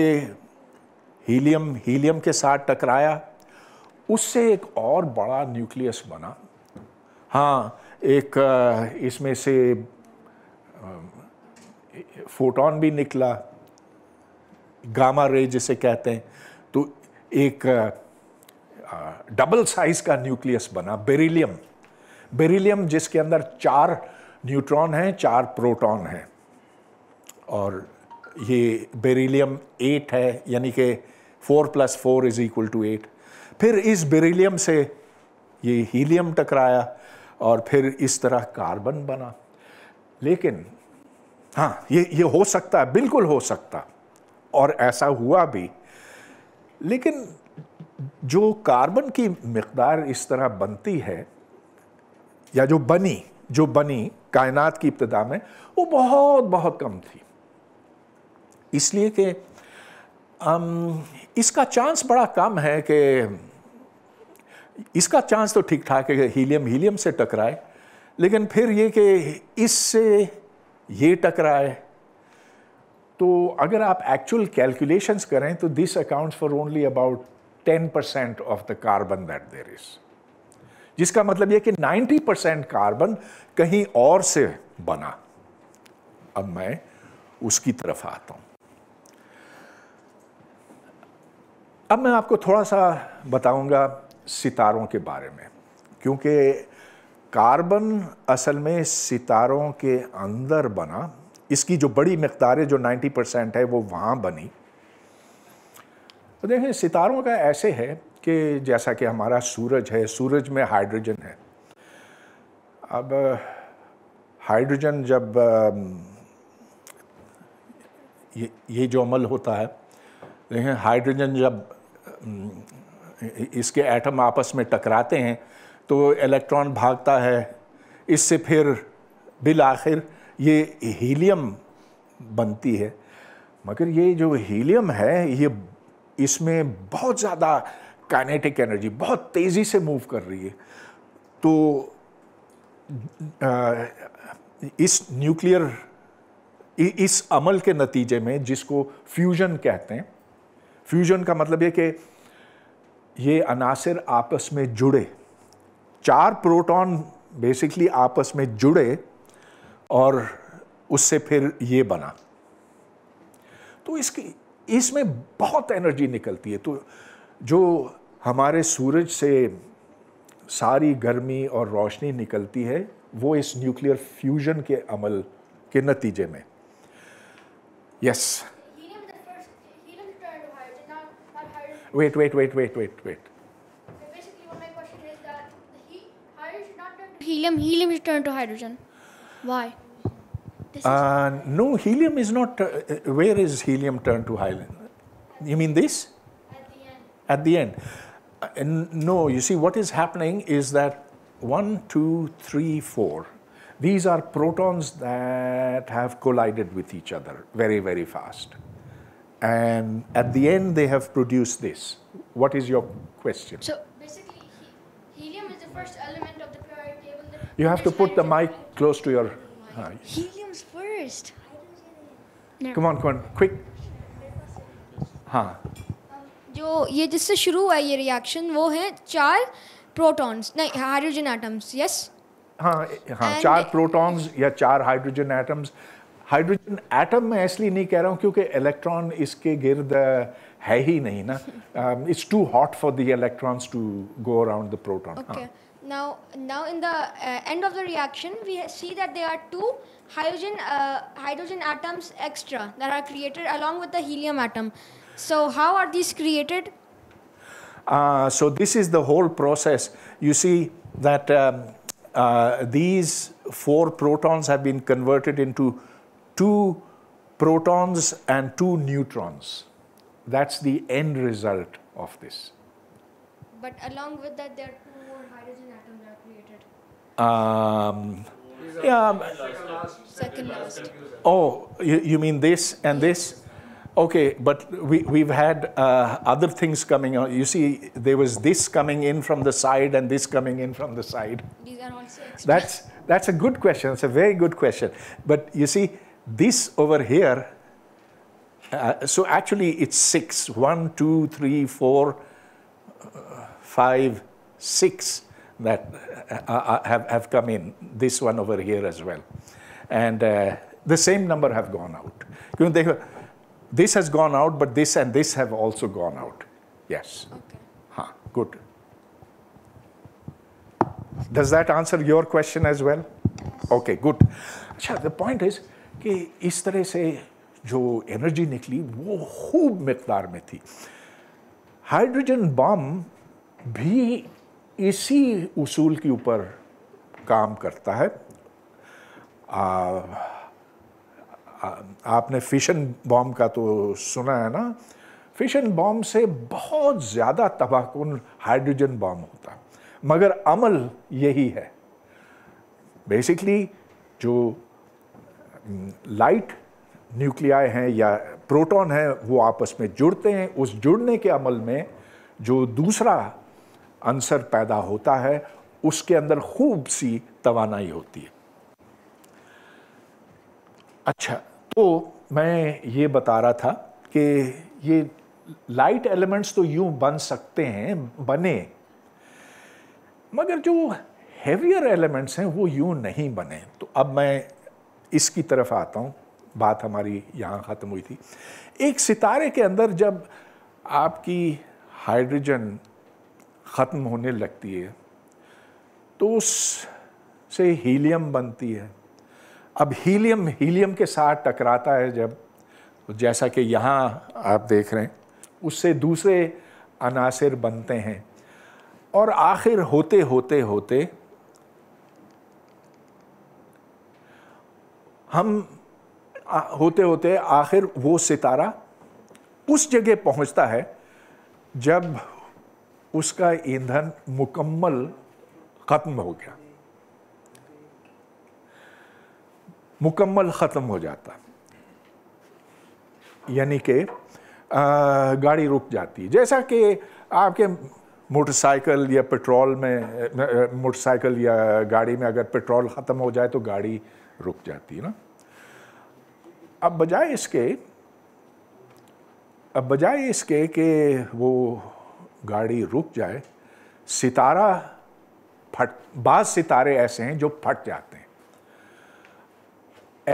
हीलियम हीलियम के साथ टकराया उससे एक और बड़ा न्यूक्लियस बना हाँ एक इसमें से फोटोन भी निकला गामा रे जिसे कहते हैं तो एक डबल साइज का न्यूक्लियस बना बेरिलियम बेरिलियम जिसके अंदर चार न्यूट्रॉन हैं चार प्रोटॉन हैं और ये बेरिलियम एट है यानी कि four plus four is equal to eight फिर इस बेरिलियम से ये हीलियम टकराया और फिर इस तरह कार्बन बना लेकिन हाँ ये ये हो सकता है बिल्कुल हो सकता और ऐसा हुआ भी लेकिन जो कार्बन की मकदार इस तरह बनती है या जो बनी जो बनी कायनात की इब्तदा में वो बहुत बहुत कम थी इसलिए कि इसका चांस बड़ा कम है कि इसका चांस तो ठीक ठाक है हीलियम हीलियम से टकराए लेकिन फिर ये कि इससे ये टकराए तो अगर आप एक्चुअल कैलकुलेशंस करें तो this accounts for only about ten percent of the carbon that there is जिसका मतलब यह कि नाइन्टी परसेंट कार्बन कहीं और से बना अब मैं उसकी तरफ आता हूं अब मैं आपको थोड़ा सा बताऊंगा सितारों के बारे में क्योंकि कार्बन असल में सितारों के अंदर बना इसकी जो बड़ी मकदार है जो 90 परसेंट है वो वहाँ बनी तो देखें सितारों का ऐसे है कि जैसा कि हमारा सूरज है सूरज में हाइड्रोजन है अब हाइड्रोजन जब ये ये जो अमल होता है देखें हाइड्रोजन जब इसके एटम आपस में टकराते हैं तो इलेक्ट्रॉन भागता है इससे फिर बिल आखिर ये हीलियम बनती है मगर ये जो हीलियम है ये इसमें बहुत ज़्यादा काइनेटिक एनर्जी बहुत तेज़ी से मूव कर रही है तो इस न्यूक्लियर इस अमल के नतीजे में जिसको फ्यूजन कहते हैं फ्यूजन का मतलब ये कि ये अनासर आपस में जुड़े चार प्रोटॉन बेसिकली आपस में जुड़े और उससे फिर ये बना तो इसकी इसमें बहुत एनर्जी निकलती है तो जो हमारे सूरज से सारी गर्मी और रोशनी निकलती है वो इस न्यूक्लियर फ्यूजन के अमल के नतीजे में yes wait wait wait wait wait wait helium helium is turned to Uh, no, helium is not. Uh, uh where is helium turned to hydrogen? You mean this? At the end. At the end. Uh, no, you see, what is happening is that one, two, three, four. These are protons that have collided with each other very, very fast. And at the end, they have produced this. What is your question? So basically, he helium is the first element of the periodic table. You have to put the mic close to your. Uh, helium first. No. Come on, come on, quick. हाँ जो ये जिससे शुरू हुआ ये reaction वो है चार प्रोटॉन्स नहीं हाइड्रोजन एटम्स यस हाँ हाँ And चार प्रोटॉन्स या चार हाइड्रोजन एटम्स हाइड्रोजन एटम मैं इसलिए नहीं कह रहा हूँ क्योंकि इलेक्ट्रॉन इसके गिर्द है ही नहीं ना it's too hot for the electrons to go around the proton Now, now in the uh, end of the reaction, we see that there are two hydrogen, uh, hydrogen atoms extra that are created along with the helium atom. So how are these created? Uh, so this is the whole process. You see that um, uh, these four protons have been converted into two protons and two neutrons. That's the end result of this. But along with that, there are hydrogen atoms are created? Um, yeah. Second last. Oh, you, you mean this and this? Okay, but we, we've had uh, other things coming on. You see, there was this coming in from the side and this coming in from the side. These are also That's, that's a good question. It's a very good question. But you see, this over here, uh, so actually it's six. One, two, three, four, uh, five, six that uh, uh, uh, have, have come in, this one over here as well. And uh, the same number have gone out. You know, they, this has gone out, but this and this have also gone out. Yes. Okay. Huh, good. Does that answer your question as well? Yes. Okay, good. अच्छा the point is कि इस तरह से जो energy निकली वो खूब मकदार में थी हाइड्रोजन बम भी इसी उसूल के ऊपर काम करता है आ, आ, आपने फिशन बॉम्ब का तो सुना है ना फिशन बॉम्ब से बहुत ज़्यादा तबाहकुन हाइड्रोजन बॉम्ब होता मगर अमल यही है बेसिकली जो लाइट न्यूक्लियाय हैं या प्रोटॉन हैं वो आपस में जुड़ते हैं उस जुड़ने के अमल में जो दूसरा अंसर पैदा होता है उसके अंदर खूब सी तवानाई होती है अच्छा तो मैं ये बता रहा था कि ये लाइट एलिमेंट्स तो यूं बन सकते हैं बने मगर जो हेवियर एलिमेंट्स हैं वो यूं नहीं बने तो अब मैं इसकी तरफ आता हूँ बात हमारी यहाँ ख़त्म हुई थी एक सितारे के अंदर जब आपकी हाइड्रोजन ख़त्म होने लगती है तो उस से हीलियम बनती है अब हीलियम हीलियम के साथ टकराता है जब तो जैसा कि यहाँ आप देख रहे हैं उससे दूसरे अनासर बनते हैं और आखिर होते होते होते हम होते होते आखिर वो सितारा उस जगह पहुंचता है जब उसका ईंधन मुकम्मल ख़त्म हो गया मुकम्मल ख़त्म हो जाता यानी कि गाड़ी रुक जाती है जैसा कि आपके मोटरसाइकिल या पेट्रोल में मोटरसाइकिल या गाड़ी में अगर पेट्रोल ख़त्म हो जाए तो गाड़ी रुक जाती है ना अब बजाय इसके अब बजाय इसके कि वो गाड़ी रुक जाए सितारा फट बाद सितारे ऐसे हैं जो फट जाते हैं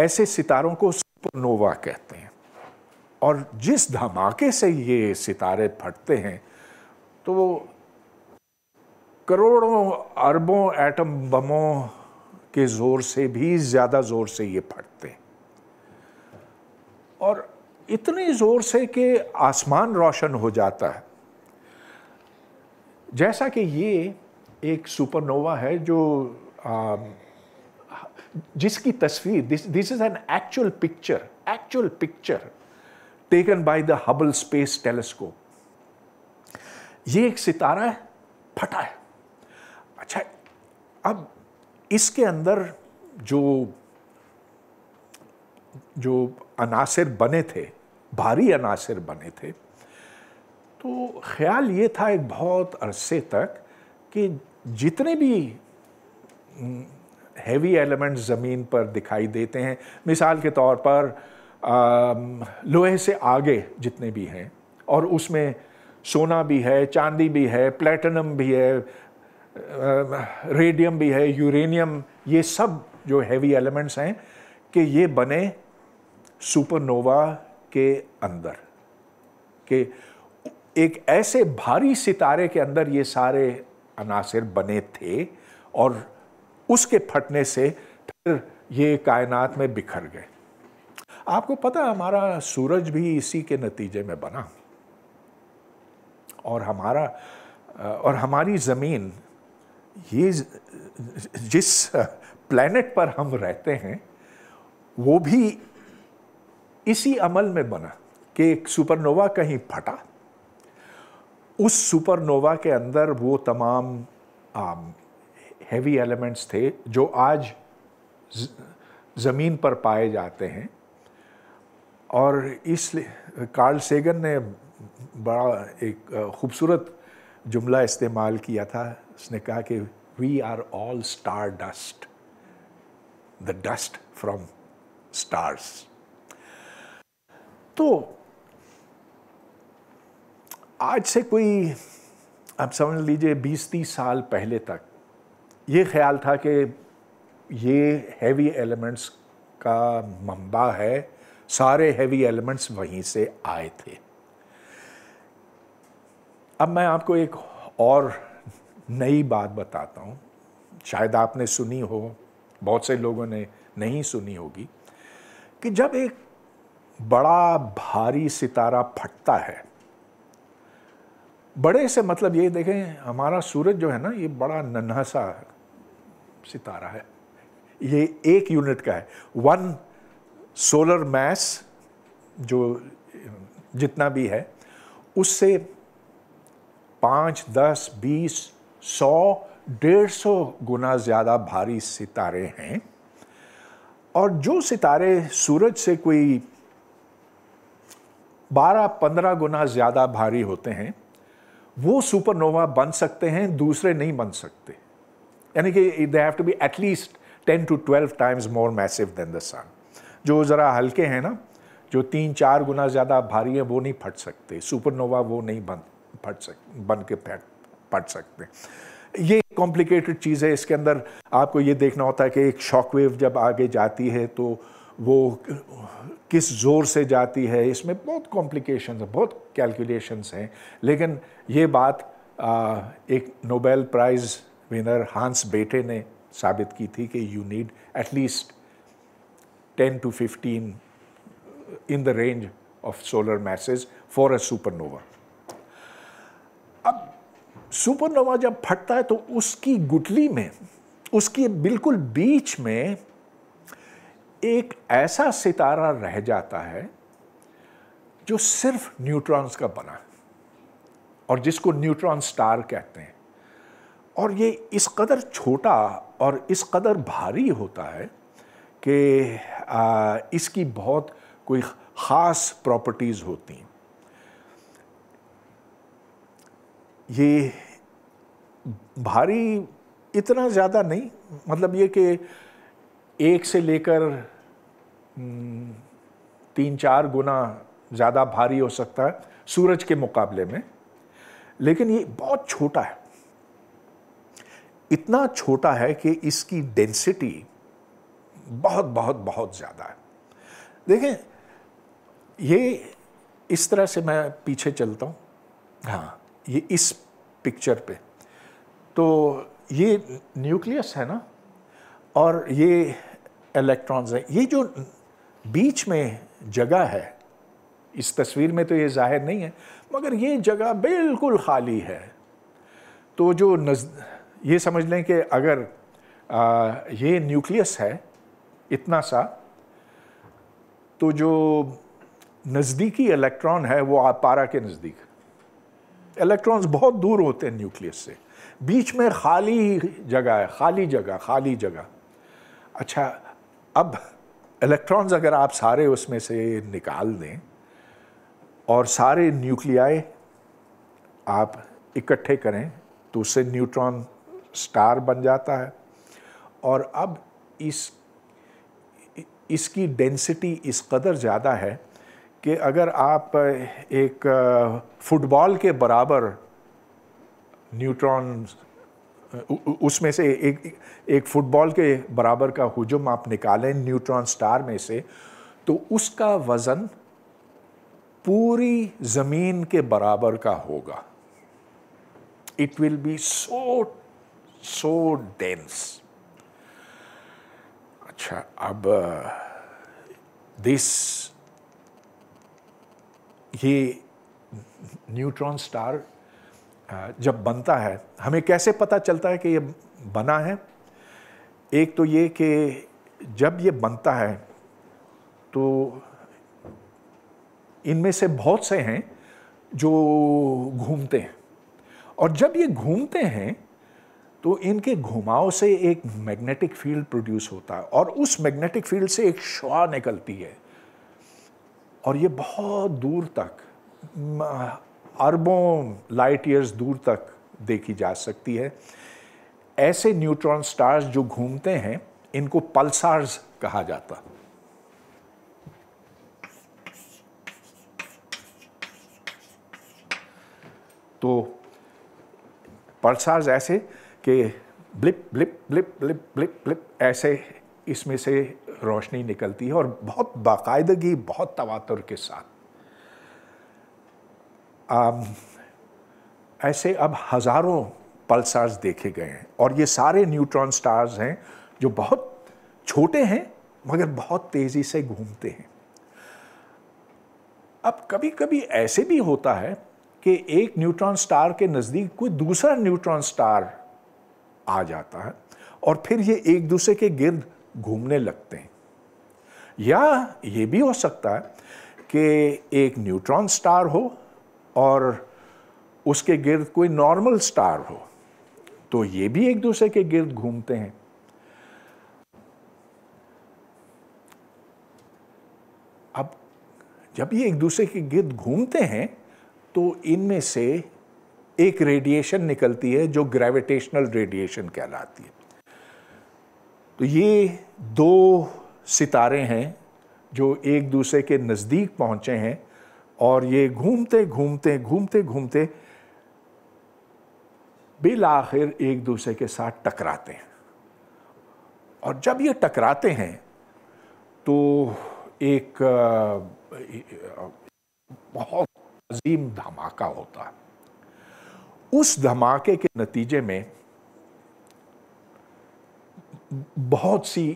ऐसे सितारों को सुपरनोवा कहते हैं और जिस धमाके से ये सितारे फटते हैं तो वो करोड़ों अरबों एटम बमों के ज़ोर से भी ज़्यादा ज़ोर से ये फटते हैं और इतने ज़ोर से कि आसमान रोशन हो जाता है जैसा कि ये एक सुपरनोवा है जो आ, जिसकी तस्वीर this this is an actual picture actual picture taken by the Hubble space telescope ये एक सितारा है फटा है अच्छा अब इसके अंदर जो जो अनासर बने थे भारी अनासिर बने थे तो ख्याल ये था एक बहुत अरसे तक कि जितने भी हैवी एलिमेंट्स ज़मीन पर दिखाई देते हैं मिसाल के तौर पर लोहे से आगे जितने भी हैं और उसमें सोना भी है चांदी भी है प्लेटिनम भी है रेडियम भी है यूरेनियम ये सब जो हैवी एलिमेंट्स हैं कि ये बने सुपरनोवा के अंदर के एक ऐसे भारी सितारे के अंदर ये सारे अनासर बने थे और उसके फटने से फिर ये कायनात में बिखर गए आपको पता हमारा सूरज भी इसी के नतीजे में बना और हमारा और हमारी ज़मीन ये जिस प्लेनेट पर हम रहते हैं वो भी इसी अमल में बना कि एक सुपरनोवा कहीं फटा उस सुपरनोवा के अंदर वो तमाम हैवी एलिमेंट्स थे जो आज ज़मीन पर पाए जाते हैं और इसलिए कार्ल सेगन ने बड़ा एक खूबसूरत जुमला इस्तेमाल किया था उसने कहा कि we are all star dust the dust from stars तो आज से कोई आप समझ लीजिए बीस तीस साल पहले तक ये ख्याल था कि ये हैवी एलिमेंट्स का मंबा है सारे हैवी एलिमेंट्स वहीं से आए थे अब मैं आपको एक और नई बात बताता हूँ शायद आपने सुनी हो बहुत से लोगों ने नहीं सुनी होगी कि जब एक बड़ा भारी सितारा फटता है बड़े से मतलब ये देखें हमारा सूरज जो है ना ये बड़ा नन्हा सा सितारा है ये एक यूनिट का है वन सोलर मैस जो जितना भी है उससे पाँच दस बीस सौ डेढ़ सौ गुना ज़्यादा भारी सितारे हैं और जो सितारे सूरज से कोई बारह पंद्रह गुना ज़्यादा भारी होते हैं वो सुपरनोवा बन सकते हैं दूसरे नहीं बन सकते यानी कि they have to be at least ten to twelve times more massive than the sun जो ज़रा हल्के हैं ना जो तीन चार गुना ज़्यादा भारी है वो नहीं फट सकते सुपरनोवा वो नहीं बन फट सक बन के फट फट सकते ये कॉम्प्लिकेटेड चीज़ है इसके अंदर आपको ये देखना होता है कि एक शॉक वेव जब आगे जाती है तो वो किस ज़ोर से जाती है इसमें बहुत कॉम्प्लिकेशन है बहुत कैलकुलेशंस हैं लेकिन ये बात आ, एक नोबेल प्राइज़ विनर हांस बेटे ने साबित की थी कि you need at least ten to fifteen in the range of solar masses for a supernova अब सुपरनोवा जब फटता है तो उसकी गुटली में उसके बिल्कुल बीच में एक ऐसा सितारा रह जाता है जो सिर्फ न्यूट्रॉन्स का बना और जिसको न्यूट्रॉन स्टार कहते हैं और ये इस कदर छोटा और इस कदर भारी होता है कि इसकी बहुत कोई ख़ास प्रॉपर्टीज़ होती हैं ये भारी इतना ज़्यादा नहीं मतलब ये कि एक से लेकर हम्म, तीन चार गुना ज़्यादा भारी हो सकता है सूरज के मुकाबले में लेकिन ये बहुत छोटा है इतना छोटा है कि इसकी डेंसिटी बहुत बहुत बहुत ज़्यादा है देखें ये इस तरह से मैं पीछे चलता हूँ हाँ ये इस पिक्चर पे तो ये न्यूक्लियस है ना और ये इलेक्ट्रॉन्स हैं ये जो बीच में जगह है इस तस्वीर में तो ये जाहिर नहीं है मगर ये जगह बिल्कुल खाली है तो जो नज ये समझ लें कि अगर आ, ये न्यूक्लियस है इतना सा तो जो नज़दीकी इलेक्ट्रॉन है वो पारा के नज़दीक इलेक्ट्रॉन्स बहुत दूर होते हैं न्यूक्लियस से बीच में खाली जगह है खाली जगह खाली जगह अच्छा अब इलेक्ट्रॉन्स अगर आप सारे उसमें से निकाल दें और सारे न्यूक्लियाई आप इकट्ठे करें तो उससे न्यूट्रॉन स्टार बन जाता है और अब इस इसकी डेंसिटी इस कदर ज़्यादा है कि अगर आप एक फुटबॉल के बराबर न्यूट्रॉन उसमें से एक एक फुटबॉल के बराबर का हुजुम आप निकालें न्यूट्रॉन स्टार में से तो उसका वज़न पूरी ज़मीन के बराबर का होगा it will be so so dense अच्छा अब दिस ये न्यूट्रॉन स्टार जब बनता है हमें कैसे पता चलता है कि ये बना है एक तो ये कि जब ये बनता है तो इनमें से बहुत से हैं जो घूमते हैं और जब ये घूमते हैं तो इनके घुमाव से एक मैग्नेटिक फील्ड प्रोड्यूस होता है और उस मैग्नेटिक फील्ड से एक शवा निकलती है और ये बहुत दूर तक अरबों लाइट ईयर्स दूर तक देखी जा सकती है ऐसे न्यूट्रॉन स्टार्स जो घूमते हैं इनको पल्सार्स कहा जाता तो पल्सार्स ऐसे कि blip blip blip blip blip blip ऐसे इसमें से रोशनी निकलती है और बहुत बाकायदगी बहुत तवातुर के साथ ऐसे अब हज़ारों पल्सार्स देखे गए हैं और ये सारे न्यूट्रॉन स्टार्स हैं जो बहुत छोटे हैं मगर बहुत तेज़ी से घूमते हैं अब कभी कभी ऐसे भी होता है कि एक न्यूट्रॉन स्टार के नज़दीक कोई दूसरा न्यूट्रॉन स्टार आ जाता है और फिर ये एक दूसरे के गिर्द घूमने लगते हैं या ये भी हो सकता है कि एक न्यूट्रॉन स्टार हो और उसके गिर्द कोई नॉर्मल स्टार हो तो ये भी एक दूसरे के गिर्द घूमते हैं अब जब ये एक दूसरे के गिर्द घूमते हैं तो इनमें से एक रेडिएशन निकलती है जो ग्रेविटेशनल रेडिएशन कहलाती है तो ये दो सितारे हैं जो एक दूसरे के नज़दीक पहुंचे हैं और ये घूमते घूमते घूमते घूमते बिल आखिर एक दूसरे के साथ टकराते हैं और जब ये टकराते हैं तो एक बहुत अजीम धमाका होता है उस धमाके के नतीजे में बहुत सी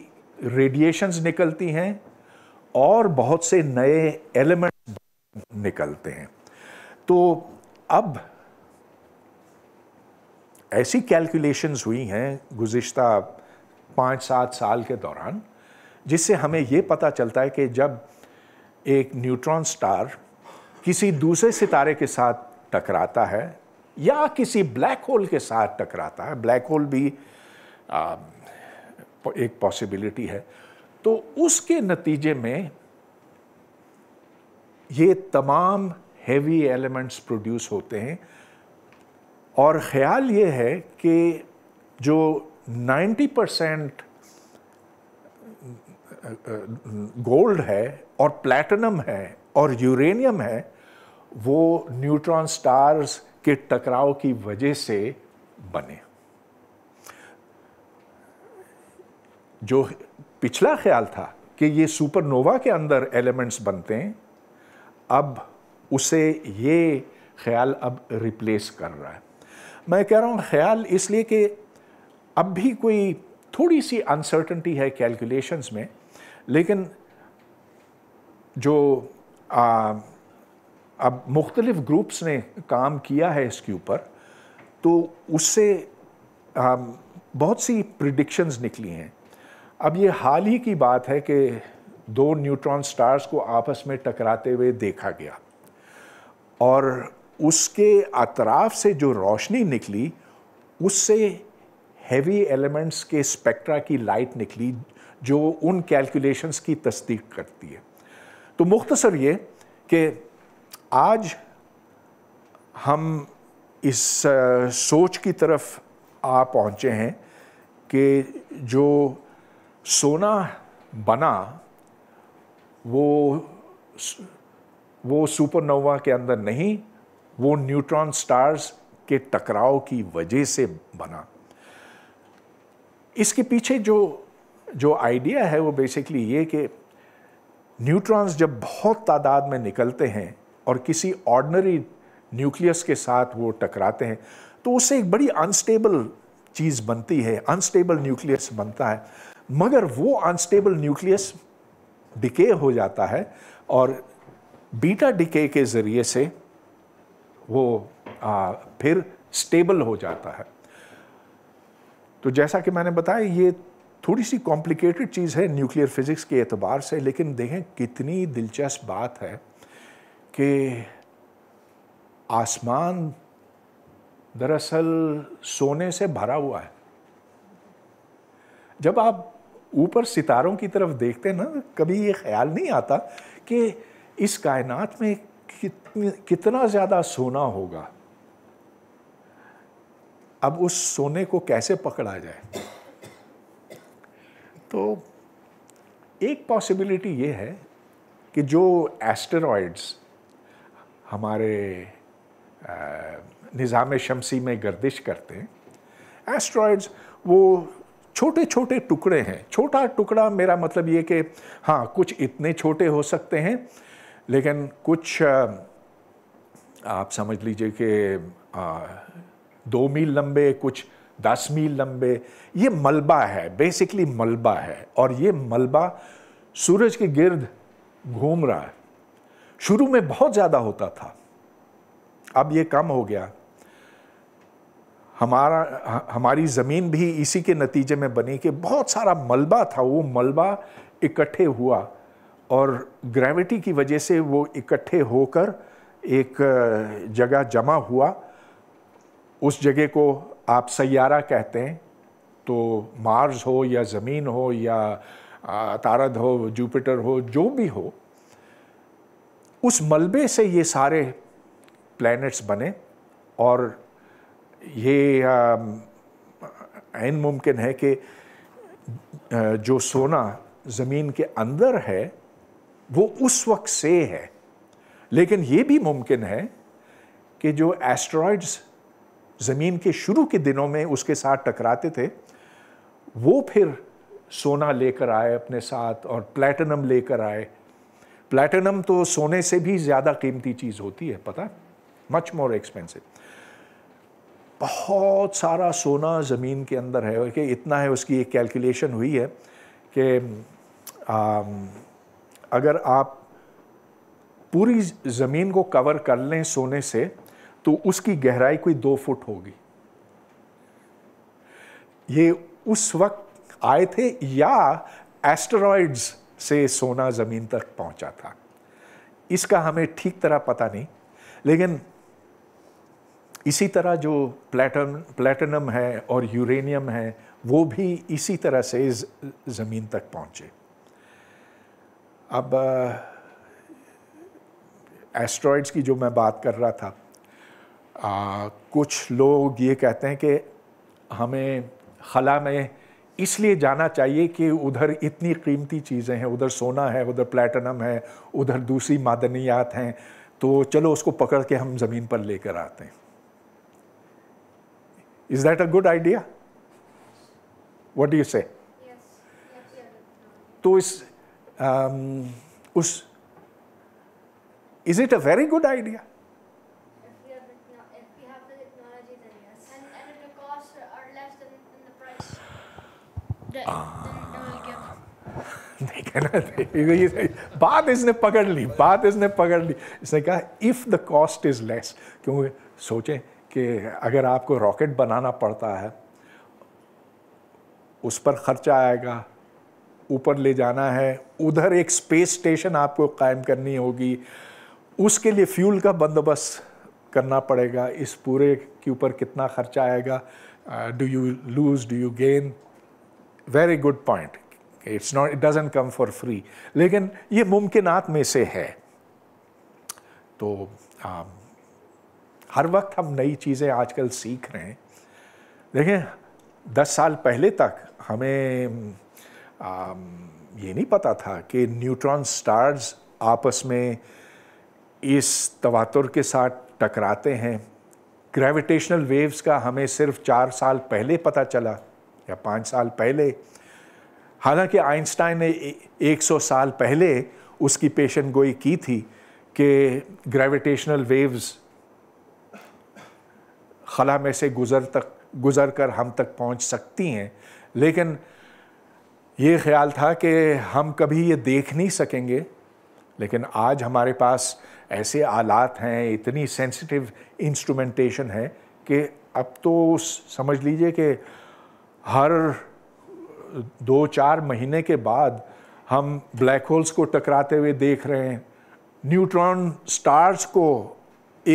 रेडिएशंस निकलती हैं और बहुत से नए एलिमेंट निकलते हैं तो अब ऐसी कैलकुलेशंस हुई हैं गुज्त पाँच सात साल के दौरान जिससे हमें ये पता चलता है कि जब एक न्यूट्रॉन स्टार किसी दूसरे सितारे के साथ टकराता है या किसी ब्लैक होल के साथ टकराता है ब्लैक होल भी आ, एक पॉसिबिलिटी है तो उसके नतीजे में ये तमाम हेवी एलिमेंट्स प्रोड्यूस होते हैं और ख़्याल ये है कि जो 90 परसेंट गोल्ड है और प्लैटिनम है और यूरेनियम है वो न्यूट्रॉन स्टार्स के टकराव की वजह से बने जो पिछला ख्याल था कि ये सुपरनोवा के अंदर एलिमेंट्स बनते हैं अब उसे ये ख्याल अब रिप्लेस कर रहा है मैं कह रहा हूँ ख्याल इसलिए कि अब भी कोई थोड़ी सी अनसर्टनटी है कैलकुलेशंस में लेकिन जो आ, अब मुख्तलिफ़ ग्रुप्स ने काम किया है इसके ऊपर तो उससे बहुत सी प्रिडिक्शंस निकली हैं अब ये हाल ही की बात है कि दो न्यूट्रॉन स्टार्स को आपस में टकराते हुए देखा गया और उसके अतराफ से जो रोशनी निकली उससे हैवी एलिमेंट्स के स्पेक्ट्रा की लाइट निकली जो उन कैलकुलेशंस की तस्दीक करती है तो मुख्तसर ये कि आज हम इस सोच की तरफ आ पहुँचे हैं कि जो सोना बना वो वो सुपरनोवा के अंदर नहीं वो न्यूट्रॉन स्टार्स के टकराव की वजह से बना इसके पीछे जो जो आइडिया है वो बेसिकली ये कि न्यूट्रॉन्स जब बहुत तादाद में निकलते हैं और किसी ऑर्डनरी न्यूक्लियस के साथ वो टकराते हैं तो उससे एक बड़ी अनस्टेबल चीज़ बनती है अनस्टेबल न्यूक्लियस बनता है मगर वो अनस्टेबल न्यूक्लियस डिके हो जाता है और बीटा डिके के ज़रिए से वो आ, फिर स्टेबल हो जाता है तो जैसा कि मैंने बताया ये थोड़ी सी कॉम्प्लिकेटेड चीज़ है न्यूक्लियर फिज़िक्स के एतबार से लेकिन देखें कितनी दिलचस्प बात है कि आसमान दरअसल सोने से भरा हुआ है जब आप ऊपर सितारों की तरफ देखते ना कभी ये ख्याल नहीं आता कि इस कायनात में कितना ज़्यादा सोना होगा अब उस सोने को कैसे पकड़ा जाए तो एक पॉसिबिलिटी ये है कि जो एस्टेरॉइड्स हमारे निज़ाम शमसी में गर्दिश करते हैं एस्ट्रॉइड्स वो छोटे छोटे टुकड़े हैं छोटा टुकड़ा मेरा मतलब ये कि हाँ कुछ इतने छोटे हो सकते हैं लेकिन कुछ आप समझ लीजिए कि दो मील लंबे कुछ दस मील लंबे ये मलबा है बेसिकली मलबा है और ये मलबा सूरज के गिर्द घूम रहा है शुरू में बहुत ज़्यादा होता था अब ये कम हो गया हमारा हमारी ज़मीन भी इसी के नतीजे में बनी कि बहुत सारा मलबा था वो मलबा इकट्ठे हुआ और ग्रेविटी की वजह से वो इकट्ठे होकर एक जगह जमा हुआ उस जगह को आप सैारा कहते हैं तो मार्स हो या ज़मीन हो या तारद हो जुपिटर हो जो भी हो उस मलबे से ये सारे प्लैनेट्स बने और ये आन मुमकिन है कि जो सोना ज़मीन के अंदर है वो उस वक्त से है लेकिन ये भी मुमकिन है कि जो एस्ट्रॉइड्स ज़मीन के शुरू के दिनों में उसके साथ टकराते थे वो फिर सोना लेकर आए अपने साथ और प्लैटिनम लेकर आए प्लैटिनम तो सोने से भी ज़्यादा कीमती चीज़ होती है पता मच मोर एक्सपेंसिव बहुत सारा सोना ज़मीन के अंदर है कि इतना है उसकी एक कैलकुलेशन हुई है कि अगर आप पूरी ज़मीन को कवर कर लें सोने से तो उसकी गहराई कोई दो फुट होगी ये उस वक्त आए थे या एस्टेरॉइड्स से सोना ज़मीन तक पहुंचा था इसका हमें ठीक तरह पता नहीं लेकिन इसी तरह जो प्लेटन प्लेटिनम है और यूरेनियम है वो भी इसी तरह से ज़मीन तक पहुँचे अब एस्ट्रॉइड्स की जो मैं बात कर रहा था आ, कुछ लोग ये कहते हैं कि हमें खला में इसलिए जाना चाहिए कि उधर इतनी कीमती चीज़ें हैं उधर सोना है उधर प्लेटिनम है उधर दूसरी मादनियात हैं तो चलो उसको पकड़ के हम ज़मीन पर लेकर आते हैं Is that a good idea? What do you say? Yes. तो इस um, उस is it a very good idea? बात इसने पकड़ ली बात इसने पकड़ ली इसने कहा if the cost is less क्योंकि सोचें कि अगर आपको रॉकेट बनाना पड़ता है उस पर खर्चा आएगा ऊपर ले जाना है उधर एक स्पेस स्टेशन आपको कायम करनी होगी उसके लिए फ्यूल का बंदोबस्त करना पड़ेगा इस पूरे के ऊपर कितना खर्चा आएगा do you lose do you gain very good point it's not it doesn't come for free लेकिन ये मुमकिनात में से है तो um, हर वक्त हम नई चीज़ें आजकल सीख रहे हैं देखें दस साल पहले तक हमें आ, ये नहीं पता था कि न्यूट्रॉन स्टार्स आपस में इस तवातुर के साथ टकराते हैं ग्रेविटेशनल वेव्स का हमें सिर्फ चार साल पहले पता चला या पाँच साल पहले हालांकि आइंस्टाइन ने 100 साल पहले उसकी पेशन गोई की थी कि ग्रेविटेशनल वेव्स खला में से गुज़र तक गुज़र कर हम तक पहुंच सकती हैं लेकिन ये ख्याल था कि हम कभी ये देख नहीं सकेंगे लेकिन आज हमारे पास ऐसे आलात हैं इतनी सेंसिटिव इंस्ट्रूमेंटेशन है कि अब तो समझ लीजिए कि हर दो चार महीने के बाद हम ब्लैक होल्स को टकराते हुए देख रहे हैं न्यूट्रॉन स्टार्स को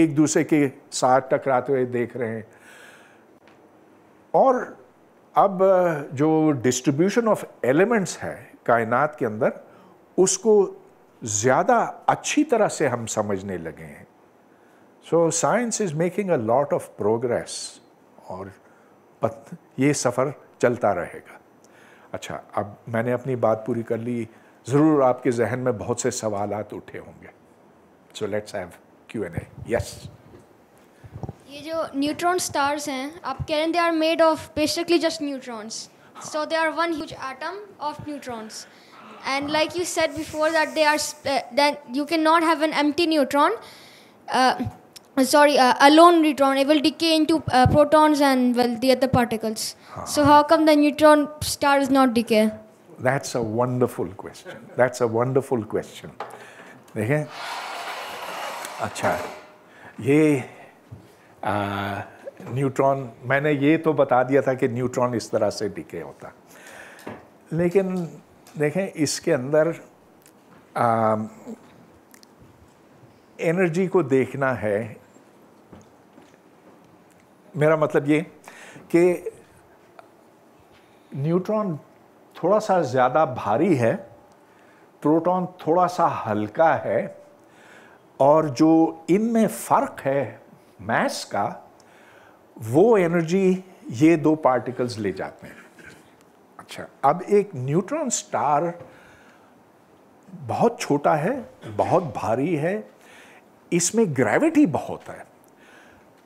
एक दूसरे के साथ टकराते हुए देख रहे हैं और अब जो डिस्ट्रीब्यूशन ऑफ एलिमेंट्स है कायनात के अंदर उसको ज़्यादा अच्छी तरह से हम समझने लगे हैं so science is making a lot of progress और ये सफ़र चलता रहेगा अच्छा अब मैंने अपनी बात पूरी कर ली ज़रूर आपके जहन में बहुत से सवालत उठे होंगे so let's have Q and A yes ये जो न्यूट्रॉन स्टार्स हैं आप कह रहे हैं they are made so they are one huge atom of neutrons and like you said before that they are uh, that you cannot have an empty neutron uh, sorry uh, a lone neutron it will decay into uh, protons and the other particles so how come the neutron star is not decay that's a wonderful question that's a wonderful question okay अच्छा ये neutron मैंने ये तो बता दिया था कि neutron इस तरह से डिके होता लेकिन देखें इसके अंदर एनर्जी को देखना है मेरा मतलब ये कि न्यूट्रॉन थोड़ा सा ज़्यादा भारी है प्रोटॉन थोड़ा सा हल्का है और जो इनमें फ़र्क है मैस का वो एनर्जी ये दो पार्टिकल्स ले जाते हैं अच्छा अब एक न्यूट्रॉन स्टार बहुत छोटा है बहुत भारी है इसमें ग्रेविटी बहुत है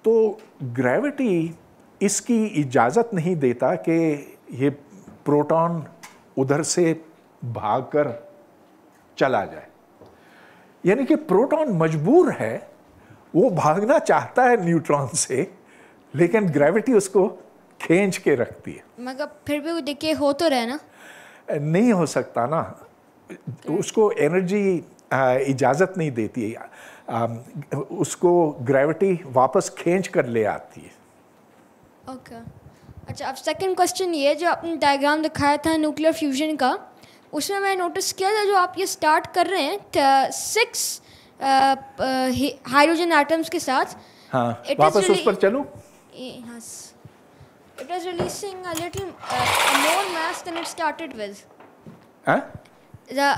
तो ग्रेविटी इसकी इजाज़त नहीं देता कि ये प्रोटॉन उधर से भागकर चला जाए यानी कि प्रोटॉन मजबूर है वो भागना चाहता है न्यूट्रॉन से लेकिन ग्रेविटी उसको खींच के रखती है मगर फिर भी वो डिके हो तो रहे ना नहीं हो सकता ना उसको एनर्जी इजाज़त नहीं देती है उसको ग्रेविटी वापस खींच कर ले आती है ओके okay. अच्छा अब सेकंड क्वेश्चन ये जो आपने डायग्राम दिखाया था न्यूक्लियर फ्यूजन का उसमें मैं नोटिस किया था जो आप ये स्टार्ट कर रहे हैं सिक्स हाइड्रोजन एटम्स के साथ हाँ वापस उस पर चलूं हाँ, uh, हाँ? uh,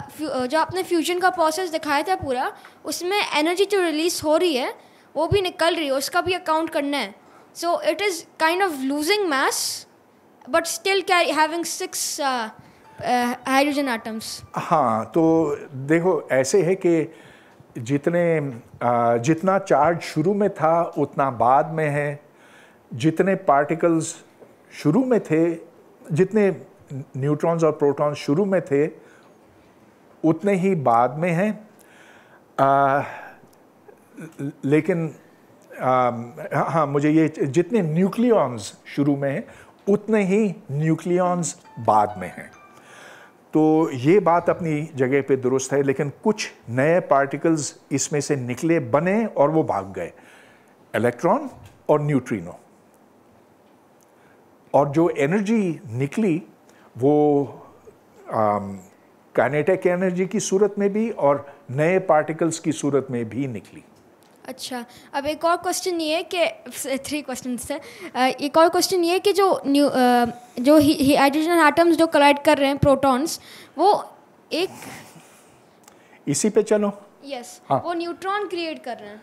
जो आपने फ्यूजन का प्रोसेस दिखाया था पूरा उसमें एनर्जी जो रिलीज हो रही है वो भी निकल रही है उसका भी अकाउंट करना है so it is kind of losing math but still carry having six hydrogen uh, atoms हाँ तो देखो ऐसे है कि जितने जितना चार्ज शुरू में था उतना बाद में है जितने पार्टिकल्स शुरू में थे जितने न्यूट्रॉन्स और प्रोटॉन्स शुरू में थे उतने ही बाद में हैं लेकिन आ, हाँ मुझे ये जितने न्यूक्लियॉन्स शुरू में हैं उतने ही न्यूक्लियॉन्स बाद में हैं तो ये बात अपनी जगह पे दुरुस्त है लेकिन कुछ नए पार्टिकल्स इसमें से निकले बने और वो भाग गए इलेक्ट्रॉन और न्यूट्रिनो और जो एनर्जी निकली वो काइनेटिक um, एनर्जी की सूरत में भी और नए पार्टिकल्स की सूरत में भी निकली अच्छा अब एक और क्वेश्चन ये है कि थ्री क्वेश्चन है एक और क्वेश्चन ये है कि जो न्यू जो हाइड्रोजन आइटम्स जो कलेक्ट कर रहे हैं प्रोटॉन्स वो एक इसी पे चलो यस yes, हाँ. वो न्यूट्रॉन क्रिएट कर रहे हैं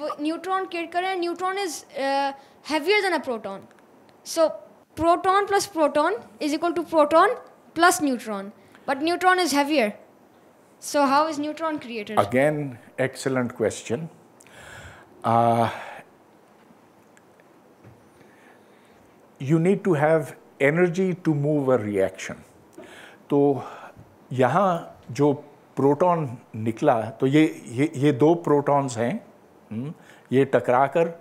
वो न्यूट्रॉन क्रिएट कर रहे हैं neutron is heavier than a proton so proton plus proton is equal to proton plus neutron but neutron is heavier so how is neutron created again excellent question you need to have energy to move a reaction तो यहाँ जो proton निकला तो ये ये ये दो protons हैं हम्म, ये टकरा कर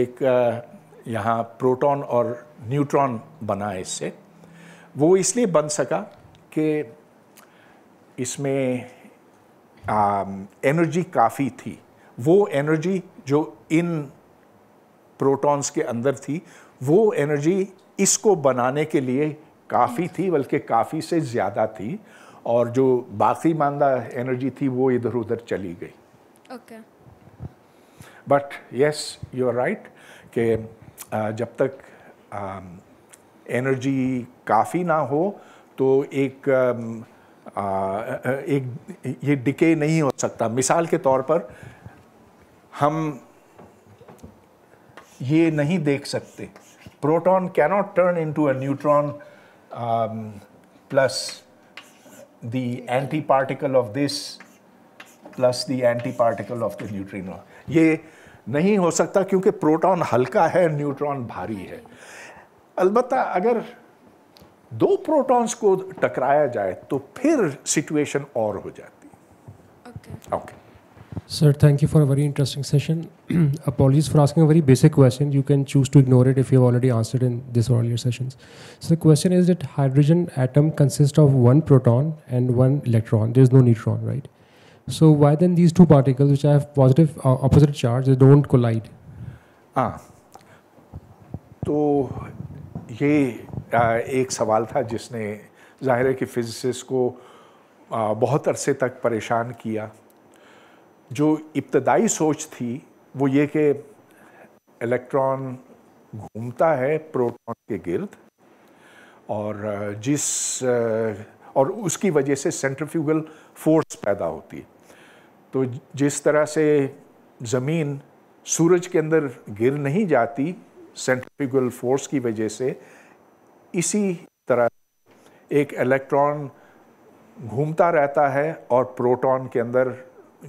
एक uh, यहाँ प्रोटॉन और न्यूट्रॉन बना इससे वो इसलिए बन सका कि इसमें आ, एनर्जी काफ़ी थी वो एनर्जी जो इन प्रोटॉन्स के अंदर थी वो एनर्जी इसको बनाने के लिए काफ़ी थी बल्कि काफ़ी से ज़्यादा थी और जो बाकी मानदा एनर्जी थी वो इधर उधर चली गई okay but yes you are right कि जब तक एनर्जी काफ़ी ना हो तो एक आ, एक ये डिके नहीं हो सकता मिसाल के तौर पर हम ये नहीं देख सकते proton cannot turn into a neutron plus the antiparticle of this plus the antiparticle of the neutrino ये नहीं हो सकता क्योंकि प्रोटॉन हल्का है न्यूट्रॉन भारी है अलबत् अगर दो प्रोटॉन्स को टकराया जाए तो फिर सिचुएशन और हो जाती okay okay. okay. Sir, thank you for a very interesting session. Apologies for asking a very basic question. You can choose to ignore it if you have already answered in this earlier sessions. So the question is that hydrogen atom consists of one proton and one electron. There is no neutron, right? So why then these two particles, which have positive uh, opposite charge, they don't collide? Ah, so this एक a question जिसने जाहिर physicist कि physicist को आ, बहुत जो इब्तदाई सोच थी वो ये कि इलेक्ट्रॉन घूमता है प्रोटॉन के गिर्द और जिस और उसकी वजह से सेंट्रीफ्यूगल फोर्स पैदा होती है तो जिस तरह से ज़मीन सूरज के अंदर गिर नहीं जाती सेंट्रीफ्यूगल फोर्स की वजह से इसी तरह एक इलेक्ट्रॉन घूमता रहता है और प्रोटॉन के अंदर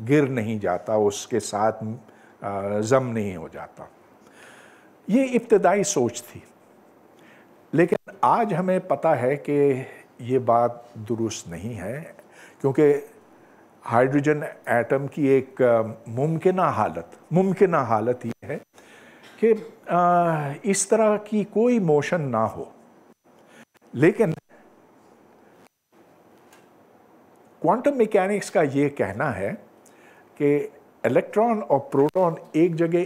गिर नहीं जाता उसके साथ ज़म नहीं हो जाता ये इब्तदाई सोच थी लेकिन आज हमें पता है कि ये बात दुरुस्त नहीं है क्योंकि हाइड्रोजन एटम की एक मुमकिन हालत मुमकिन हालत ये है कि इस तरह की कोई मोशन ना हो लेकिन क्वांटम मैकेनिक्स का ये कहना है कि इलेक्ट्रॉन और प्रोटॉन एक जगह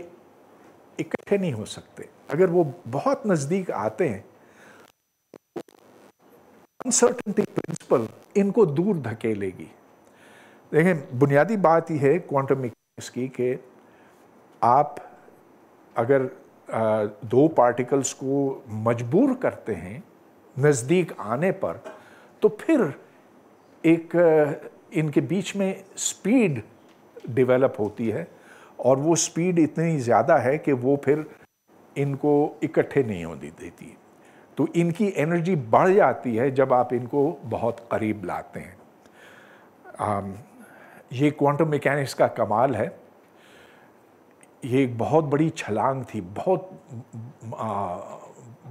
इकट्ठे नहीं हो सकते अगर वो बहुत नज़दीक आते हैं अनसर्टनटी प्रिंसिपल इनको दूर धकेलेगी देखें बुनियादी बात यह है क्वांटम मैकेनिक्स की कि आप अगर दो पार्टिकल्स को मजबूर करते हैं नज़दीक आने पर तो फिर एक इनके बीच में स्पीड डेवलप होती है और वो स्पीड इतनी ज़्यादा है कि वो फिर इनको इकट्ठे नहीं होने देती तो इनकी एनर्जी बढ़ जाती है जब आप इनको बहुत करीब लाते हैं आम, ये क्वांटम मैकेनिक्स का कमाल है ये एक बहुत बड़ी छलांग थी बहुत आ,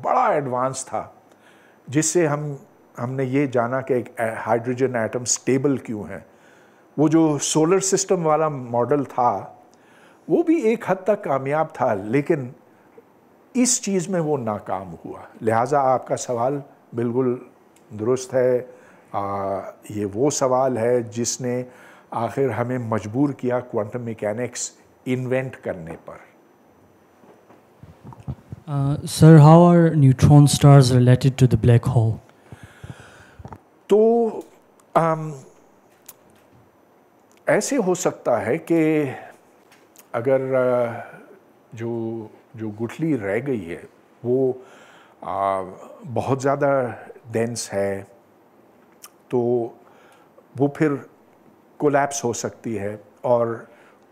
बड़ा एडवांस था जिससे हम हमने ये जाना कि एक हाइड्रोजन एटम स्टेबल क्यों है वो जो सोलर सिस्टम वाला मॉडल था वो भी एक हद तक कामयाब था लेकिन इस चीज़ में वो नाकाम हुआ लिहाजा आपका सवाल बिल्कुल दुरुस्त है आ, ये वो सवाल है जिसने आखिर हमें मजबूर किया क्वांटम मैकेनिक्स इन्वेंट करने पर sir how are neutron stars related to the black hole तो um, ऐसे हो सकता है कि अगर जो जो गुठली रह गई है वो आ, बहुत ज़्यादा डेंस है तो वो फिर कोलैप्स हो सकती है और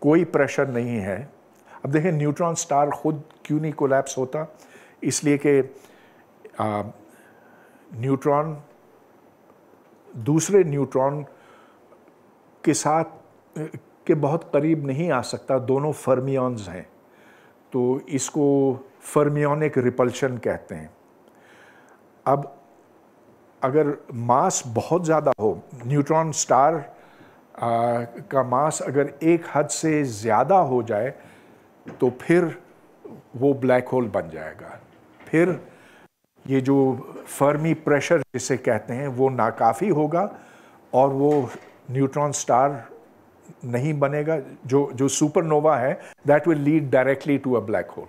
कोई प्रेशर नहीं है अब देखें न्यूट्रॉन स्टार खुद क्यों नहीं कोलैप्स होता इसलिए कि न्यूट्रॉन दूसरे न्यूट्रॉन के साथ के बहुत करीब नहीं आ सकता दोनों फर्मियॉन्स हैं तो इसको फर्मियोनिक रिपल्शन कहते हैं अब अगर मास बहुत ज़्यादा हो न्यूट्रॉन स्टार आ, का मास अगर एक हद से ज़्यादा हो जाए तो फिर वो ब्लैक होल बन जाएगा फिर ये जो फर्मी प्रेशर जिसे कहते हैं वो नाकाफ़ी होगा और वो न्यूट्रॉन स्टार नहीं बनेगा जो जो सुपरनोवा है that will lead directly to a black hole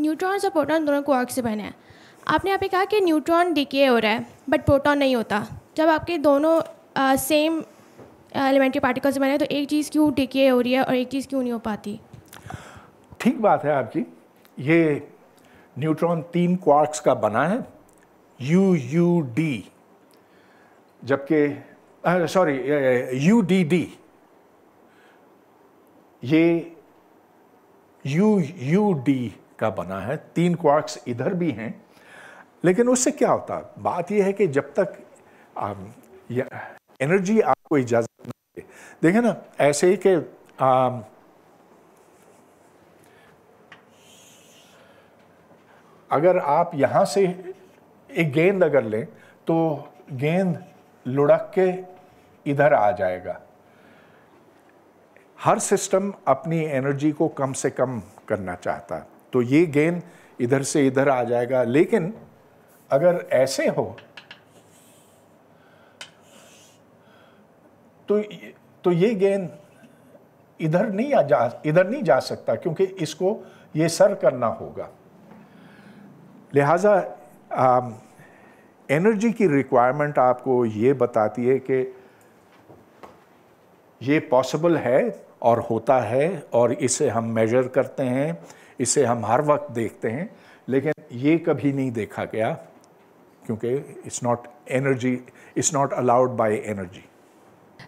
neutrons और प्रोटॉन दोनों को आग से बने हैं आपने यहाँ पे कहा कि न्यूट्रॉन डिके हो रहा है बट प्रोटॉन नहीं होता जब आपके दोनों आ, सेम एलिमेंट्री पार्टिकल से बने तो एक चीज़ क्यों डिके हो रही है और एक चीज़ क्यों नहीं हो पाती ठीक बात है आपकी ये न्यूट्रॉन तीन क्वार्क्स का बना है यू यू डी जबकि सॉरी यू डी डी ये यू यू डी का बना है तीन क्वार्क्स इधर भी हैं लेकिन उससे क्या होता बात यह है कि जब तक एनर्जी um, आपको इजाज़त नहीं देखे ना ऐसे ही कि um, अगर आप यहां से एक गेंद अगर लें तो गेंद लुढ़क के इधर आ जाएगा हर सिस्टम अपनी एनर्जी को कम से कम करना चाहता है तो ये गेन इधर से इधर आ जाएगा लेकिन अगर ऐसे हो तो तो ये गेंद इधर नहीं आ जा इधर नहीं जा सकता क्योंकि इसको ये सर करना होगा लिहाजा एनर्जी की रिक्वायरमेंट आपको ये बताती है कि ये पॉसिबल है और होता है और इसे हम मेजर करते हैं इसे हम हर वक्त देखते हैं लेकिन ये कभी नहीं देखा गया क्योंकि it's not energy it's not allowed by energy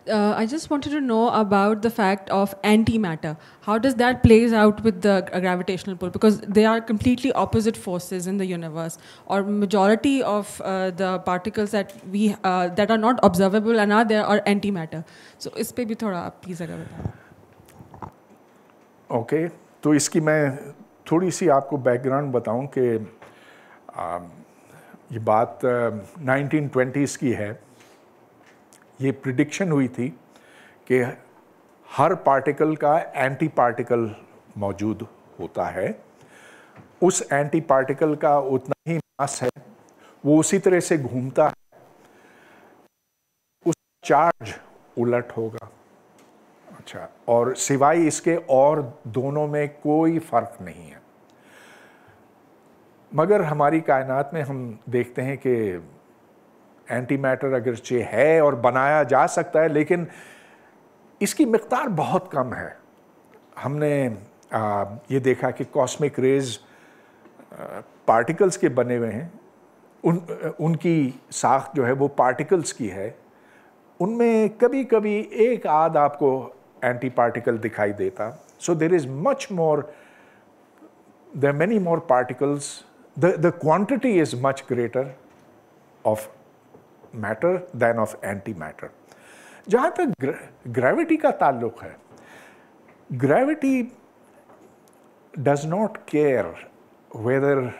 Uh, I just wanted to know about the fact of antimatter. How does that plays out with the gravitational pull? Because they are completely opposite forces in the universe. Or majority of uh, the particles that we uh, that are not observable and are there are antimatter. So इस पे भी थोड़ा आप please अगर बताएं। Okay तो इसकी मैं थोड़ी सी आपको बैकग्राउंड बताऊं कि um, ये बात 1920s uh, की है ये प्रिडिक्शन हुई थी कि हर पार्टिकल का एंटी पार्टिकल मौजूद होता है उस एंटी पार्टिकल का उतना ही मास है वो उसी तरह से घूमता है उस चार्ज उलट होगा अच्छा और सिवाय इसके और दोनों में कोई फर्क नहीं है मगर हमारी कायनात में हम देखते हैं कि एंटी मैटर अगरचे है और बनाया जा सकता है लेकिन इसकी मकदार बहुत कम है हमने आ, ये देखा कि कॉस्मिक रेज पार्टिकल्स के बने हुए हैं उन उनकी साख जो है वो पार्टिकल्स की है उनमें कभी कभी एक आध आपको एंटी पार्टिकल दिखाई देता so there is much more there many more particles the quantity is much greater of matter than of antimatter जहाँ तक ग्रेविटी का ताल्लुक है gravity does not care whether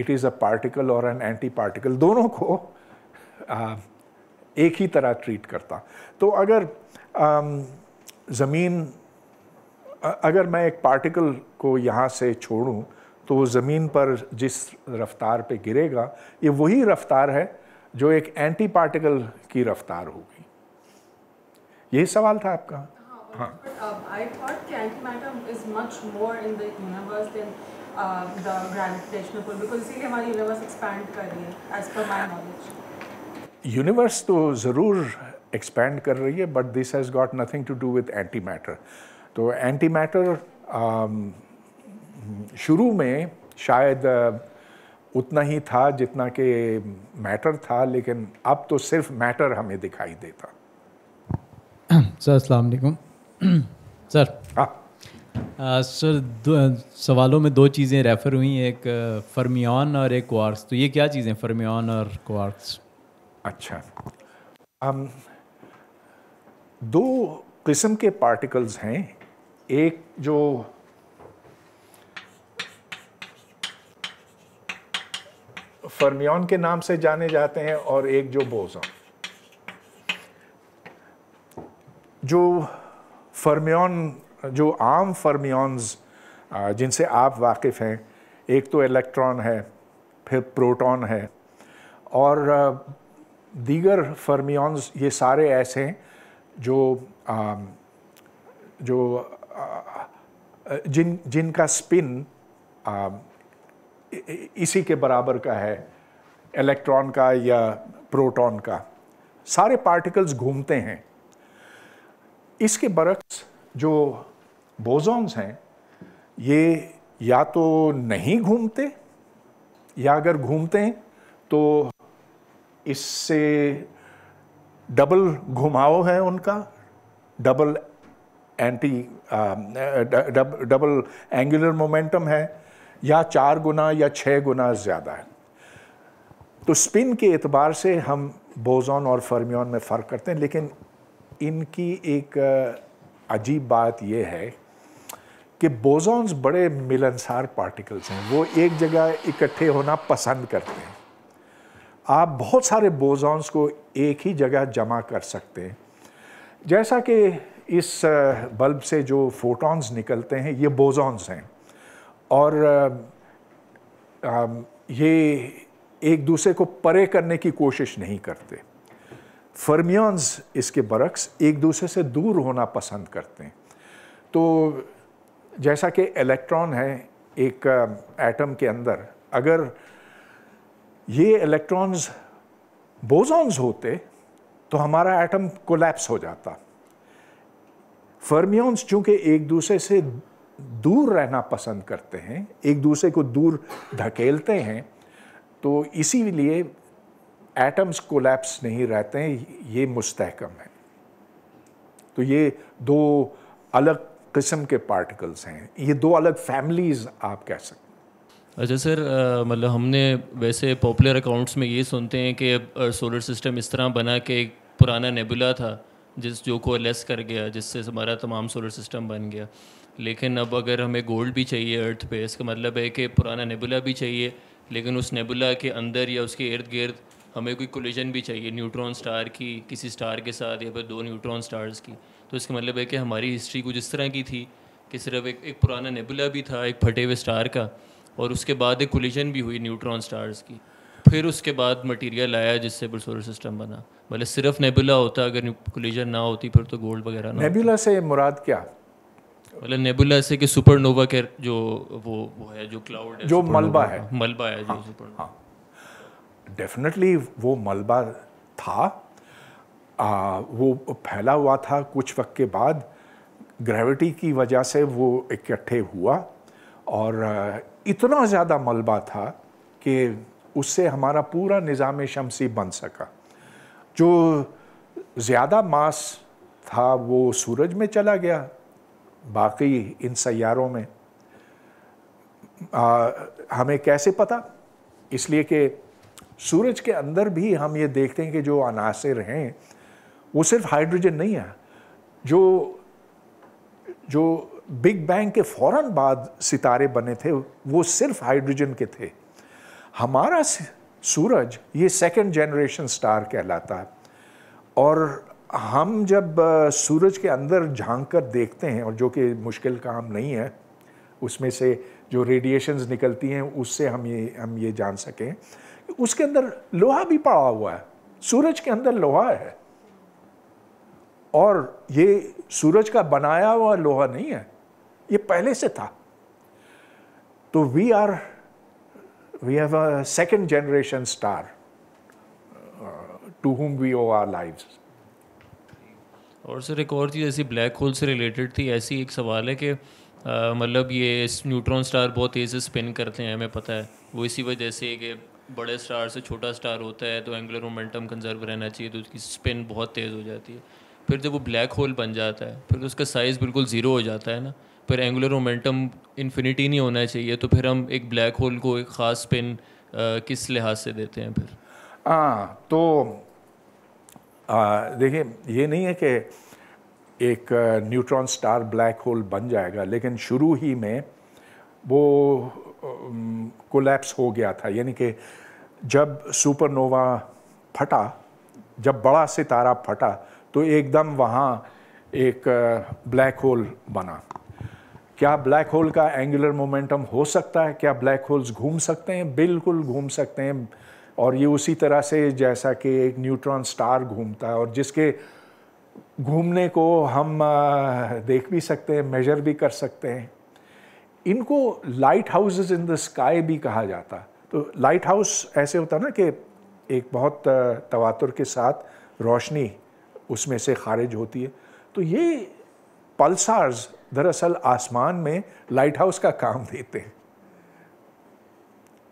it is a particle और an antiparticle दोनों को आ, एक ही तरह ट्रीट करता तो अगर ज़मीन अगर मैं एक पार्टिकल को यहाँ से छोड़ूँ तो वो ज़मीन पर जिस रफ्तार पे गिरेगा ये वही रफ्तार है जो एक एंटी पार्टिकल की रफ्तार होगी यही सवाल था आपका हाँ यूनिवर्स तो ज़रूर एक्सपैंड कर रही है but this has got nothing to do with antimatter तो एंटी मैटर तो um, शुरू में शायद uh, उतना ही था जितना कि मैटर था लेकिन अब तो सिर्फ मैटर हमें दिखाई देता सर अस्सलाम सर हाँ। सर सवालों में दो चीज़ें रेफ़र हुई एक फर्मियन और एक क्वार्क्स तो ये क्या चीज़ें फर्मियन और क्वार्क्स अच्छा um, दो किस्म के पार्टिकल्स हैं एक जो फर्मियन के नाम से जाने जाते हैं और एक जो बोजॉन जो फर्मियन जो आम फर्मियन्स जिनसे आप वाकिफ़ हैं एक तो इलेक्ट्रॉन है फिर प्रोटॉन है और दीगर फर्मियन्स ये सारे ऐसे हैं जो आ, जो आ, जिन जिनका स्पिन इसी के बराबर का है इलेक्ट्रॉन का या प्रोटॉन का सारे पार्टिकल्स घूमते हैं इसके बरक्स जो बोजॉन्स हैं ये या तो नहीं घूमते या अगर घूमते हैं तो इससे डबल घुमाव है उनका double anti double angular momentum है या चार गुना या छः गुना ज़्यादा है तो स्पिन के एतबार से हम बोजोन और फर्मियन में फ़र्क करते हैं लेकिन इनकी एक अजीब बात यह है कि बोजोन्स बड़े मिलनसार पार्टिकल्स हैं वो एक जगह इकट्ठे होना पसंद करते हैं आप बहुत सारे बोजोन्स को एक ही जगह जमा कर सकते हैं जैसा कि इस बल्ब से जो फोटॉन्स निकलते हैं ये बोजोन्स हैं और आ, ये एक दूसरे को परे करने की कोशिश नहीं करते फर्मियंस इसके बरक्स एक दूसरे से दूर होना पसंद करते हैं तो जैसा कि इलेक्ट्रॉन है एक एटम के अंदर अगर ये इलेक्ट्रॉन्स बोजॉन्स होते तो हमारा एटम कोलैप्स हो जाता फर्मियंस चूँकि एक दूसरे से दूर रहना पसंद करते हैं एक दूसरे को दूर धकेलते हैं तो इसीलिए एटम्स कोलैप्स नहीं रहते हैं ये मुस्तकम है तो ये दो अलग किस्म के पार्टिकल्स हैं ये दो अलग फैमिलीज आप कह सकते हैं अच्छा सर मतलब हमने वैसे पॉपुलर अकाउंट्स में ये सुनते हैं कि सोलर सिस्टम इस तरह बना के एक पुराना नेबुला था जिस जो को लेस कर गया जिससे हमारा तमाम सोलर सिस्टम बन गया लेकिन अब अगर हमें गोल्ड भी चाहिए अर्थ पे इसका मतलब है कि पुराना नेबुला भी चाहिए लेकिन उस नेबुला के अंदर या उसके इर्द गिर्द हमें कोई कोलिजन भी चाहिए न्यूट्रॉन स्टार की किसी स्टार के साथ या फिर दो न्यूट्रॉन स्टार्स की तो इसका मतलब है कि हमारी हिस्ट्री कुछ इस तरह की थी कि सिर्फ एक एक पुराना नेबुला भी था एक फटे हुए स्टार का और उसके बाद एक कोलिजन भी हुई न्यूट्रॉन स्टार्स की फिर उसके बाद मटेरियल आया जिससे फिर सोलर सिस्टम बना भले मतलब सिर्फ नेबुला होता अगर कोलिजन ना होती फिर तो गोल्ड वगैरह नेबुला से मुराद क्या मतलब नेबुला से कि सुपरनोवा के जो वो वो है जो क्लाउड है जो मलबा है मलबा है जो सुपरनोवा हाँ डेफिनेटली हाँ। वो मलबा था आ, वो फैला हुआ था कुछ वक्त के बाद ग्रेविटी की वजह से वो इकट्ठे हुआ और इतना ज़्यादा मलबा था कि उससे हमारा पूरा निज़ाम शमसी बन सका जो ज़्यादा मास था वो सूरज में चला गया बाकी इन सैारों में आ, हमें कैसे पता इसलिए कि सूरज के अंदर भी हम ये देखते हैं कि जो अनासर हैं वो सिर्फ हाइड्रोजन नहीं है जो जो बिग बैंग के फ़ौर बाद सितारे बने थे वो सिर्फ हाइड्रोजन के थे हमारा सूरज ये सेकेंड जनरेशन स्टार कहलाता है और हम जब सूरज के अंदर झांक कर देखते हैं और जो कि मुश्किल काम नहीं है उसमें से जो रेडिएशंस निकलती हैं उससे हम ये हम ये जान सकें उसके अंदर लोहा भी पड़ा हुआ है सूरज के अंदर लोहा है और ये सूरज का बनाया हुआ लोहा नहीं है ये पहले से था तो we are we have a second generation star to whom we owe our lives और सर एक और चीज़ ऐसी ब्लैक होल से रिलेटेड थी ऐसी एक सवाल है कि मतलब ये न्यूट्रॉन स्टार बहुत तेज़ से स्पिन करते हैं हमें पता है वो इसी वजह से कि बड़े स्टार से छोटा स्टार होता है तो एंगुलर मोमेंटम कंजर्व रहना चाहिए तो उसकी स्पिन बहुत तेज़ हो जाती है फिर जब वो ब्लैक होल बन जाता है फिर उसका साइज़ बिल्कुल ज़ीरो हो जाता है ना फिर एंगुलर मोमेंटम इन्फिनिटी नहीं होना चाहिए तो फिर हम एक ब्लैक होल को एक ख़ास स्पिन किस लिहाज से देते हैं फिर हाँ तो देखिए ये नहीं है कि एक न्यूट्रॉन स्टार ब्लैक होल बन जाएगा लेकिन शुरू ही में वो कोलैप्स हो गया था यानी कि जब सुपरनोवा फटा जब बड़ा सितारा फटा तो एकदम वहाँ एक ब्लैक होल बना क्या ब्लैक होल का एंगुलर मोमेंटम हो सकता है क्या ब्लैक होल्स घूम सकते हैं बिल्कुल घूम सकते हैं और ये उसी तरह से जैसा कि एक न्यूट्रॉन स्टार घूमता है और जिसके घूमने को हम देख भी सकते हैं मेजर भी कर सकते हैं इनको lighthouses in the sky भी कहा जाता तो लाइट हाउस ऐसे होता ना कि एक बहुत तवातुर के साथ रोशनी उसमें से खारिज होती है तो ये पल्सार्स दरअसल आसमान में लाइट हाउस का काम देते हैं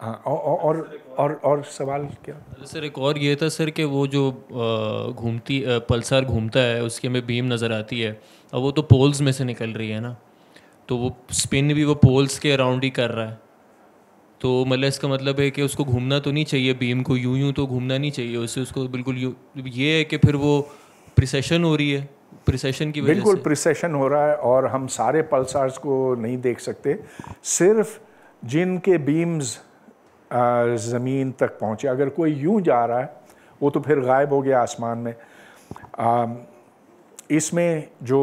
हाँ और और और सवाल क्या सर एक और ये था सर कि वो जो घूमती पल्सर घूमता है उसके में भीम नज़र आती है और वो तो पोल्स में से निकल रही है ना तो वो स्पिन भी वो पोल्स के अराउंड ही कर रहा है तो मतलब इसका मतलब है कि उसको घूमना तो नहीं चाहिए भीम को यूं यूं तो घूमना नहीं चाहिए उससे उसको बिल्कुल ये है कि फिर वो प्रिसेशन हो रही है प्रिसेशन की बिल्कुल प्रिसेशन हो रहा है और हम सारे पल्सार्स को नहीं देख सकते सिर्फ जिनके बीम्स ज़मीन तक पहुँचे अगर कोई यूं जा रहा है वो तो फिर गायब हो गया आसमान में इसमें जो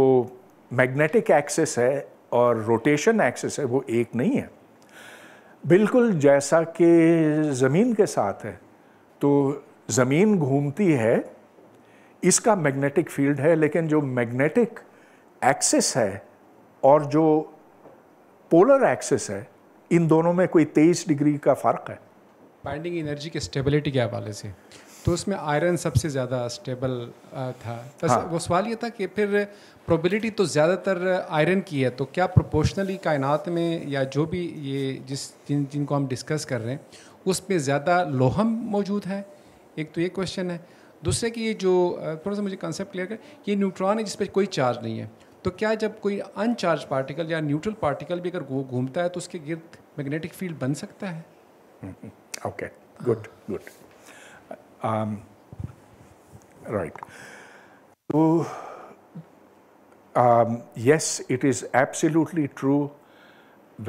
मैग्नेटिक एक्सेस है और रोटेशन एक्सेस है वो एक नहीं है बिल्कुल जैसा कि ज़मीन के साथ है तो ज़मीन घूमती है इसका मैग्नेटिक फील्ड है लेकिन जो मैग्नेटिक एक्सेस है और जो पोलर एक्सेस है इन दोनों में कोई तेईस डिग्री का फ़र्क है बाइंडिंग एनर्जी के स्टेबिलिटी के हवाले से तो उसमें आयरन सबसे ज़्यादा स्टेबल था तो हाँ। वो सवाल ये था कि फिर प्रोबेबिलिटी तो ज़्यादातर आयरन की है तो क्या प्रोपोर्शनली कायनात में या जो भी ये जिस जिन जिनको हम डिस्कस कर रहे हैं उसमें ज़्यादा लोहम मौजूद है एक तो ये क्वेश्चन है दूसरे कि ये जो थोड़ा सा मुझे कंसेप्ट क्लियर कर ये न्यूट्रॉन है जिस पर कोई चार्ज नहीं है तो क्या जब कोई अनचार्ज पार्टिकल या न्यूट्रल पार्टिकल भी अगर घूमता है तो उसके गिरद मैग्नेटिक फील्ड बन सकता है ओके गुड गुड राइट तो yes it is absolutely true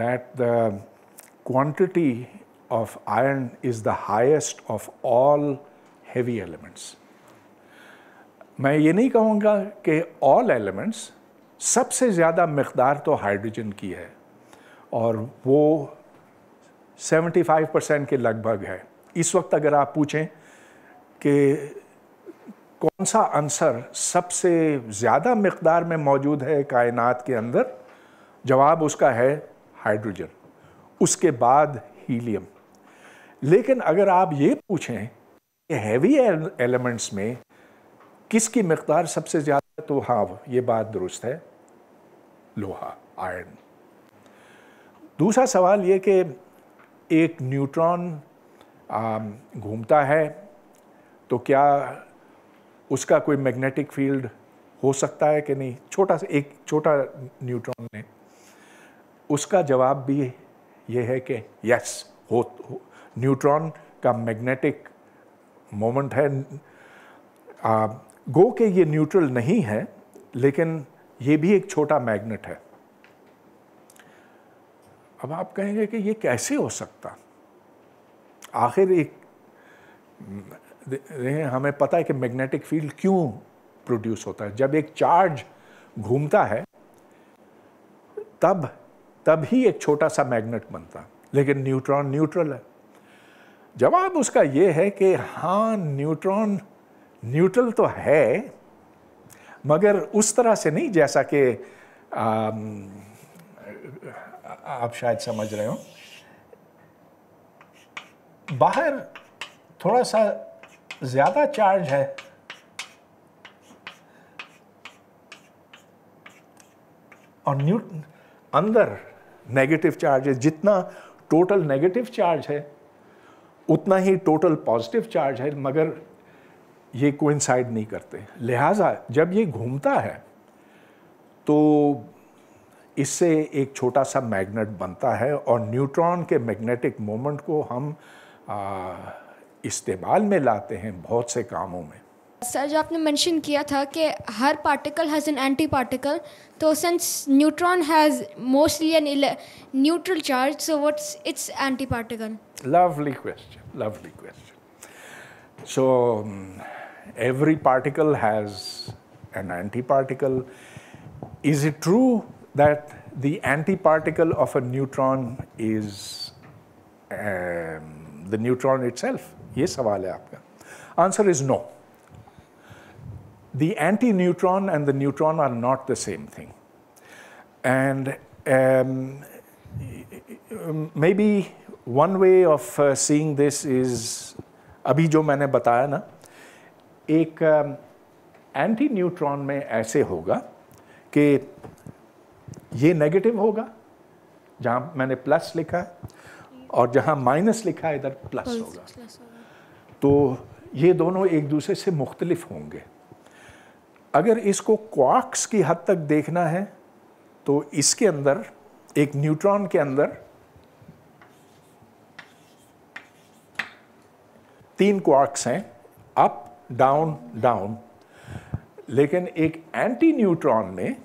that the quantity of iron is the highest of all heavy elements मैं ये नहीं कहूँगा कि ऑल एलिमेंट्स सबसे ज़्यादा मकदार तो हाइड्रोजन की है और वो 75 परसेंट के लगभग है इस वक्त अगर आप पूछें कि कौन सा आंसर सबसे ज़्यादा मकदार में मौजूद है कायनात के अंदर जवाब उसका है हाइड्रोजन उसके बाद हीलियम लेकिन अगर आप ये पूछें कि हैवी एलिमेंट्स में किसकी मकदार सबसे ज़्यादा तो हाँ ये बात दुरुस्त है लोहा आयरन दूसरा सवाल ये कि एक न्यूट्रॉन घूमता है तो क्या उसका कोई मैग्नेटिक फील्ड हो सकता है कि नहीं छोटा सा एक छोटा न्यूट्रॉन ने उसका जवाब भी ये है कि यस हो, न्यूट्रॉन का मैग्नेटिक मोमेंट है आ, गो के ये न्यूट्रल नहीं है लेकिन ये भी एक छोटा मैग्नेट है अब आप कहेंगे कि ये कैसे हो सकता आखिर एक हम्म, हमें पता है कि मैग्नेटिक फील्ड क्यों प्रोड्यूस होता है जब एक चार्ज घूमता है तब तब ही एक छोटा सा मैग्नेट बनता लेकिन न्यूट्रॉन न्यूट्रल है जवाब उसका यह है कि हाँ न्यूट्रॉन न्यूट्रल तो है मगर उस तरह से नहीं जैसा कि आप शायद समझ रहे हो बाहर थोड़ा सा ज़्यादा चार्ज है और न्यूटन अंदर नेगेटिव चार्ज है जितना टोटल नेगेटिव चार्ज है उतना ही टोटल पॉजिटिव चार्ज है मगर ये कोइंसाइड नहीं करते लिहाजा जब ये घूमता है तो इससे एक छोटा सा मैग्नेट बनता है और न्यूट्रॉन के मैग्नेटिक मोमेंट को हम इस्तेमाल में लाते हैं बहुत से कामों में सर जो आपने मेंशन किया था कि हर particle has an antiparticle तो since neutron has mostly an neutral charge so what's its antiparticle lovely question lovely question so every particle has an antiparticle is it true that the antiparticle of a neutron is um, the neutron itself? ये सवाल है आपका Answer is no. The anti-neutron and the neutron are not the same thing. And um, maybe one way of uh, seeing this is अभी जो मैंने बताया ना एक एंटी में ऐसे होगा कि ये नेगेटिव होगा जहां मैंने प्लस लिखा है और जहां माइनस लिखा है इधर प्लस होगा तो ये दोनों एक दूसरे से मुख्तलिफ होंगे अगर इसको क्वार्क्स की हद तक देखना है तो इसके अंदर एक न्यूट्रॉन के अंदर तीन क्वार्क्स हैं अप डाउन डाउन लेकिन एक एंटी न्यूट्रॉन में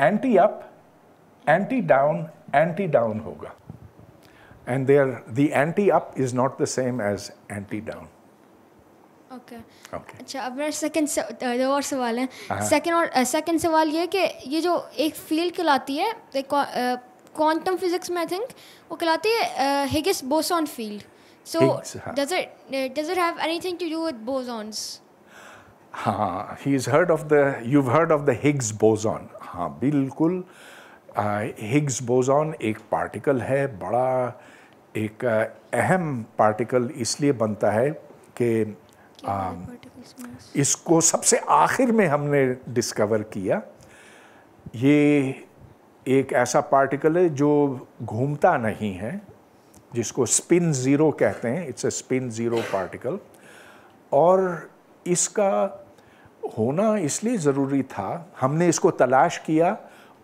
anti up anti down anti down होगा and they are the anti up is not the same as anti down अच्छा अब मेरा सेकंड दो और सवाल है सेकंड हाँ। और सेकंड सवाल ये कि ये जो एक फील्ड कहलाती है क्वांटम फिजिक्स में आई थिंक वो कहलाती है Higgs boson field so does it does it have anything to do with bosons हाँ he is heard of the you heard of the Higgs boson हाँ बिल्कुल हिग्स बोजॉन एक पार्टिकल है बड़ा एक अहम पार्टिकल इसलिए बनता है कि uh, इसको सबसे आखिर में हमने डिस्कवर किया ये एक ऐसा पार्टिकल है जो घूमता नहीं है जिसको स्पिन ज़ीरो कहते हैं it's a spin zero particle और इसका होना इसलिए ज़रूरी था हमने इसको तलाश किया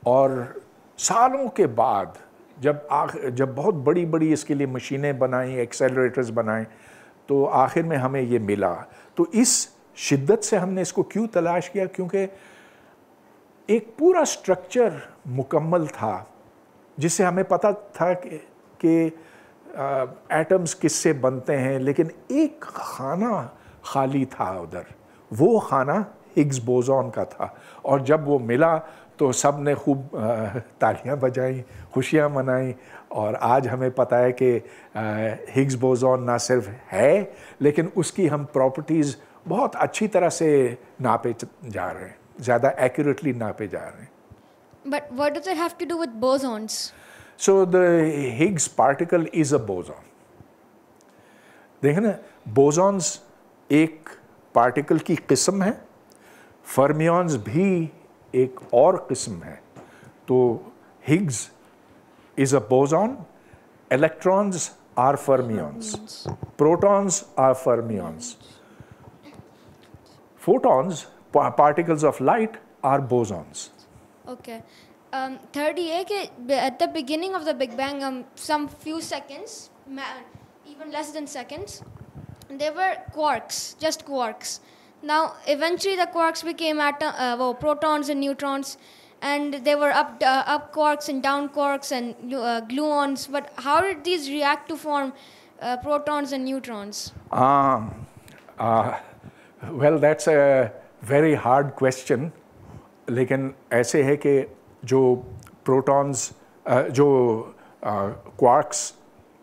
और सालों के बाद जब आख जब बहुत बड़ी बड़ी इसके लिए मशीनें बनाई एक्सेलरेटर्स बनाए तो आखिर में हमें ये मिला तो इस शिद्दत से हमने इसको क्यों तलाश किया क्योंकि एक पूरा स्ट्रक्चर मुकम्मल था जिससे हमें पता था कि, कि एटम्स किससे बनते हैं लेकिन एक खाना खाली था उधर वो खाना हिग्स बोजोन का था और जब वो मिला तो सब ने खूब तालियां बजाई खुशियां मनाई और आज हमें पता है कि हिग्स बोजोन ना सिर्फ है लेकिन उसकी हम प्रॉपर्टीज़ बहुत अच्छी तरह से नापे जा रहे हैं ज़्यादा एक्यूरेटली नापे जा रहे हैं But what does it have to do with bosons? So the Higgs particle is a boson. देखें ना बोसॉन्स एक पार्टिकल की किस्म है फर्मियॉन्स भी एक और किस्म है तो Higgs is a boson electrons are fermions protons are fermions photons particles of light are bosons okay third ये कि at the beginning of the big bang some few seconds even less than seconds they were quarks, just quarks. Now, eventually, the quarks became atom, uh, uh, well, protons and neutrons, and they were up, uh, up quarks and down quarks and uh, gluons. But how did these react to form uh, protons and neutrons? Um, well, that's a very hard question. लेकिन ऐसे है कि जो protons uh, जो quarks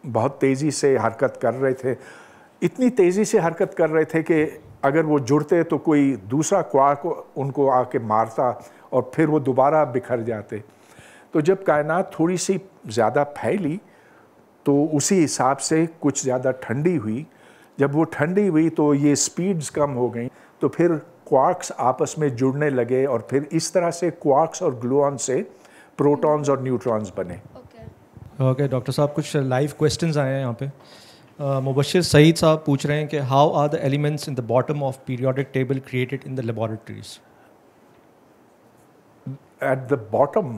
बहुत तेज़ी से हरकत कर रहे थे इतनी तेज़ी से हरकत कर रहे थे कि अगर वो जुड़ते तो कोई दूसरा क्वार को उनको आके मारता और फिर वो दोबारा बिखर जाते तो जब कायनात थोड़ी सी ज़्यादा फैली तो उसी हिसाब से कुछ ज़्यादा ठंडी हुई जब वो ठंडी हुई तो ये स्पीड्स कम हो गई तो फिर क्वार्क्स आपस में जुड़ने लगे और फिर इस तरह से क्वार्क्स और ग्लूऑन से प्रोटॉन्स और न्यूट्रॉन्स बने ओके डॉक्टर साहब कुछ लाइव क्वेश्चंस आए हैं यहाँ पे मुबशिर uh, सईद साहब पूछ रहे हैं कि how are the elements in the bottom of periodic table created in the laboratories at the bottom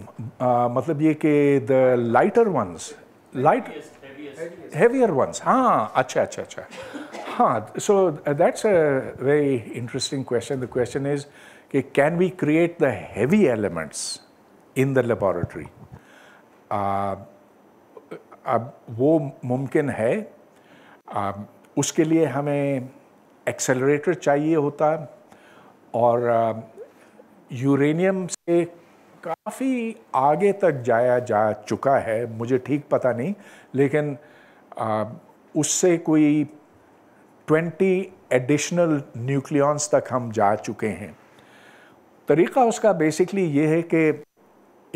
मतलब ये कि the lighter ones light heavier ones हाँ अच्छा अच्छा अच्छा हाँ so that's a very interesting question the question is कि can we create the heavy elements in the laboratory अब वो मुमकिन है उसके लिए हमें एक्सेलरेटर चाहिए होता और यूरेनियम uh, से काफ़ी आगे तक जाया जा चुका है मुझे ठीक पता नहीं लेकिन आ, uh, उससे कोई 20 एडिशनल न्यूक्लियॉन्स तक हम जा चुके हैं तरीका उसका बेसिकली ये है कि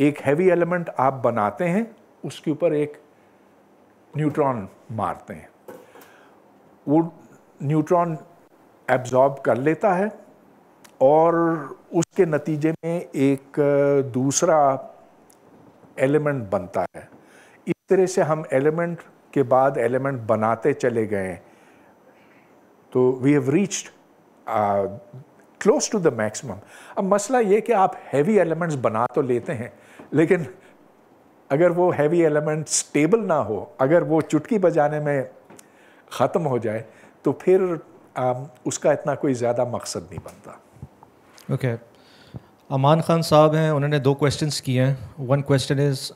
एक हैवी एलिमेंट आप बनाते हैं उसके ऊपर एक न्यूट्रॉन मारते हैं वो न्यूट्रॉन एब्जॉर्ब कर लेता है और उसके नतीजे में एक दूसरा एलिमेंट बनता है इस तरह से हम एलिमेंट के बाद एलिमेंट बनाते चले गए तो we have reached close to the maximum अब मसला ये कि आप हैवी एलिमेंट्स बना तो लेते हैं लेकिन अगर वो हैवी एलिमेंट स्टेबल ना हो अगर वो चुटकी बजाने में ख़त्म हो जाए तो फिर उसका इतना कोई ज़्यादा मकसद नहीं बनता ओके okay. अमान खान साहब हैं उन्होंने दो क्वेश्चंस किए हैं one question is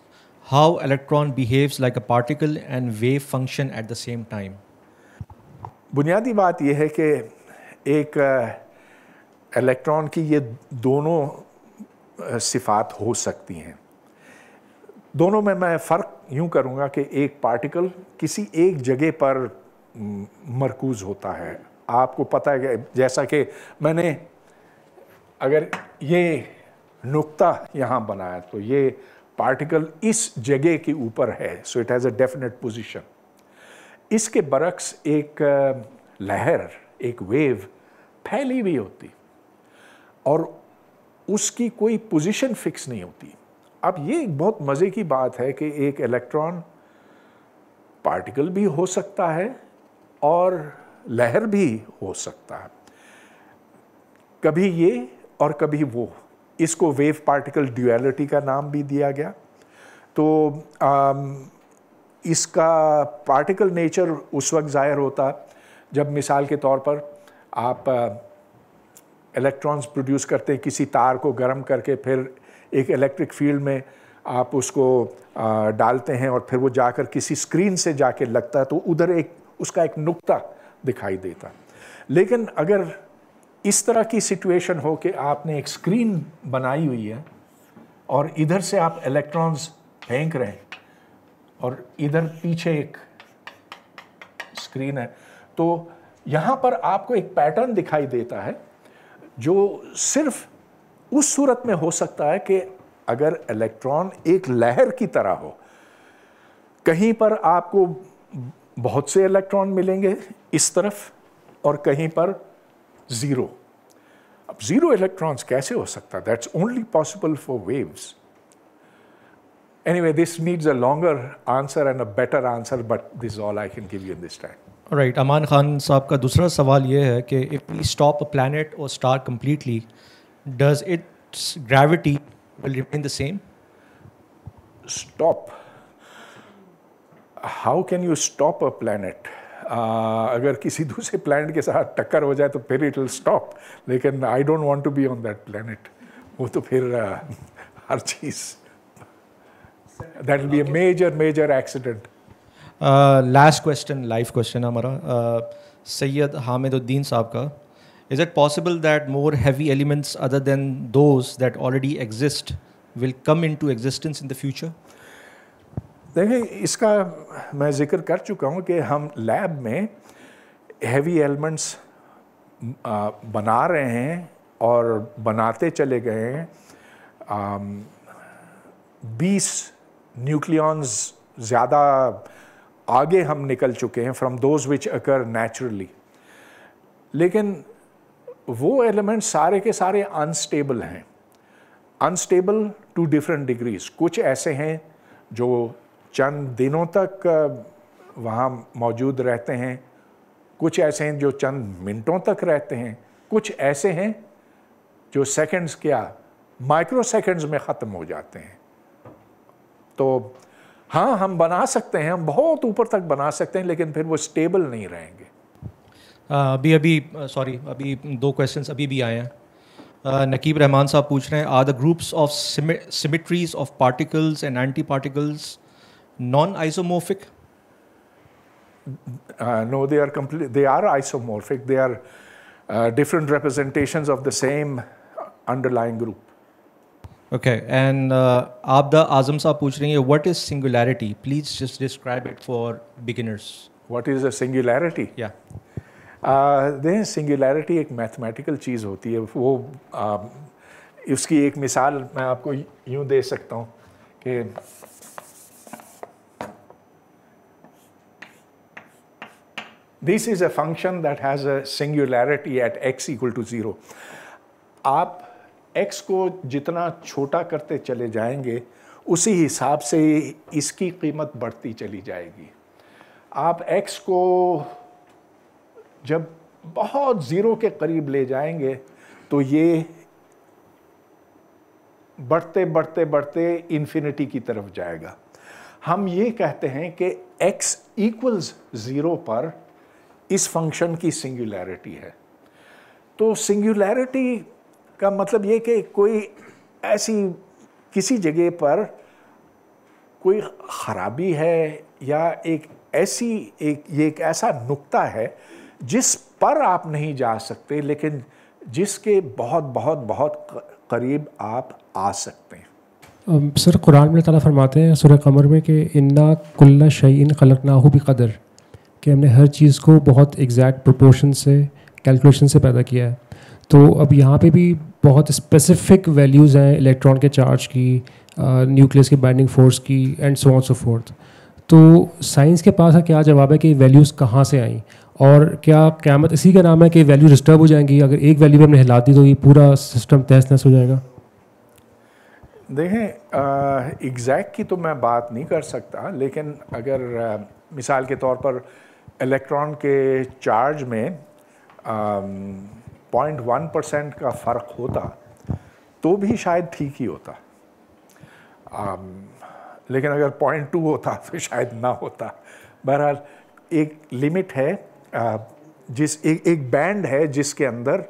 how electron behaves like a particle and wave function at the same time बुनियादी बात यह है कि एक इलेक्ट्रॉन की ये दोनों सिफात हो सकती हैं दोनों में मैं फ़र्क यूं करूंगा कि एक पार्टिकल किसी एक जगह पर मरकूज़ होता है आपको पता है जैसा कि मैंने अगर ये नुक्ता यहाँ बनाया तो ये पार्टिकल इस जगह के ऊपर है so it has a definite position इसके बरक्स एक लहर एक वेव फैली हुई होती और उसकी कोई पोजीशन फिक्स नहीं होती अब ये एक बहुत मज़े की बात है कि एक इलेक्ट्रॉन पार्टिकल भी हो सकता है और लहर भी हो सकता है कभी ये और कभी वो इसको वेव पार्टिकल ड्यूअलिटी का नाम भी दिया गया तो आ, इसका पार्टिकल नेचर उस वक्त ज़ाहिर होता जब मिसाल के तौर पर आप इलेक्ट्रॉन्स प्रोड्यूस करते हैं किसी तार को गर्म करके फिर एक इलेक्ट्रिक फील्ड में आप उसको आ, डालते हैं और फिर वो जाकर किसी स्क्रीन से जाके लगता है तो उधर एक उसका एक नुक्ता दिखाई देता लेकिन अगर इस तरह की सिचुएशन हो कि आपने एक स्क्रीन बनाई हुई है और इधर से आप इलेक्ट्रॉन्स फेंक रहे हैं और इधर पीछे एक स्क्रीन है तो यहां पर आपको एक पैटर्न दिखाई देता है जो सिर्फ उस सूरत में हो सकता है कि अगर इलेक्ट्रॉन एक लहर की तरह हो कहीं पर आपको बहुत से इलेक्ट्रॉन मिलेंगे इस तरफ और कहीं पर जीरो अब जीरो इलेक्ट्रॉन्स कैसे हो सकता that's only possible for waves anyway this needs a longer answer and a better answer but this all I can give you this time right Aman Khan साहब का दूसरा सवाल यह है कि if we stop a planet और star completely does its gravity will remain the same stop how can you stop a planet अगर किसी दूसरे प्लानट के साथ टक्कर हो जाए तो फिर इट विल स्टॉप लेकिन I don't want to be on that planet वो तो फिर uh, हर चीज़ that will be a major major accident last question life question हमारा सैयद हामिदुद्दीन साहब का is it possible that more heavy elements other than those that already exist will come into existence in the future देखिए इसका मैं जिक्र कर चुका हूँ कि हम लैब में हैवी एलिमेंट्स बना रहे हैं और बनाते चले गए हैं बीस न्यूक्लियॉन्स ज़्यादा आगे हम निकल चुके हैं from those which occur naturally लेकिन वो एलिमेंट्स सारे के सारे अनस्टेबल हैं अनस्टेबल टू डिफरेंट डिग्रीज कुछ ऐसे हैं जो चंद दिनों तक वहाँ मौजूद रहते हैं कुछ ऐसे हैं जो चंद मिनटों तक रहते हैं कुछ ऐसे हैं जो सेकंड्स क्या माइक्रो सेकंड्स में ख़त्म हो जाते हैं तो हाँ हम बना सकते हैं हम बहुत ऊपर तक बना सकते हैं लेकिन फिर वो स्टेबल नहीं रहेंगे आ, अभी अभी सॉरी अभी दो क्वेश्चंस अभी भी आए हैं नकीब रहमान साहब पूछ रहे हैं are the groups of symmetries of particles and antiparticles non-isomorphic? Uh, no, they are complete. They are isomorphic. They are uh, different representations of the same underlying group. Okay, and uh, Abda Azam Saab पूछ रही है, what is singularity? Please just describe it for beginners. What is a singularity? Yeah. Then singularity एक mathematical चीज़ होती है वो uh, उसकी एक मिसाल मैं आपको यूँ दे सकता हूँ कि this is a function that has a singularity at x equal to zero आप x को जितना छोटा करते चले जाएंगे उसी हिसाब से इसकी कीमत बढ़ती चली जाएगी आप x को जब बहुत ज़ीरो के करीब ले जाएंगे तो ये बढ़ते बढ़ते बढ़ते इन्फिनिटी की तरफ जाएगा हम ये कहते हैं कि x इक्वल्स ज़ीरो पर इस फंक्शन की सिंगुलैरिटी है तो सिंगुलैरिटी का मतलब ये कि कोई ऐसी किसी जगह पर कोई ख़राबी है या एक ऐसी एक ये एक ऐसा नुक्ता है जिस पर आप नहीं जा सकते लेकिन जिसके बहुत बहुत बहुत करीब आप आ सकते हैं सर कुरान में तला फरमाते हैं सुर कमर में कि इन्ना कुल्ला शहीन खलक ना हो भी कदर कि हमने हर चीज़ को बहुत एग्जैक्ट प्रोपोर्शन से कैलकुलेशन से पैदा किया है तो अब यहाँ पे भी बहुत स्पेसिफिक वैल्यूज़ हैं इलेक्ट्रॉन के चार्ज की न्यूक्लियस के बाइंडिंग फोर्स की and so on so forth तो साइंस के पास क्या जवाब है कि वैल्यूज़ कहाँ से आई और क्या क्यामत इसी का नाम है कि वैल्यू डिस्टर्ब हो जाएंगी अगर एक वैल्यू हमने हिला दी तो ये पूरा सिस्टम तहस नहस हो जाएगा देखें एग्जैक्ट की तो मैं बात नहीं कर सकता लेकिन अगर आ, मिसाल के तौर पर इलेक्ट्रॉन के चार्ज में पॉइंट वन परसेंट का फ़र्क होता तो भी शायद ठीक ही होता um, लेकिन अगर पॉइंट टू होता तो शायद ना होता बहरहाल एक लिमिट है uh, जिस एक एक बैंड है जिसके अंदर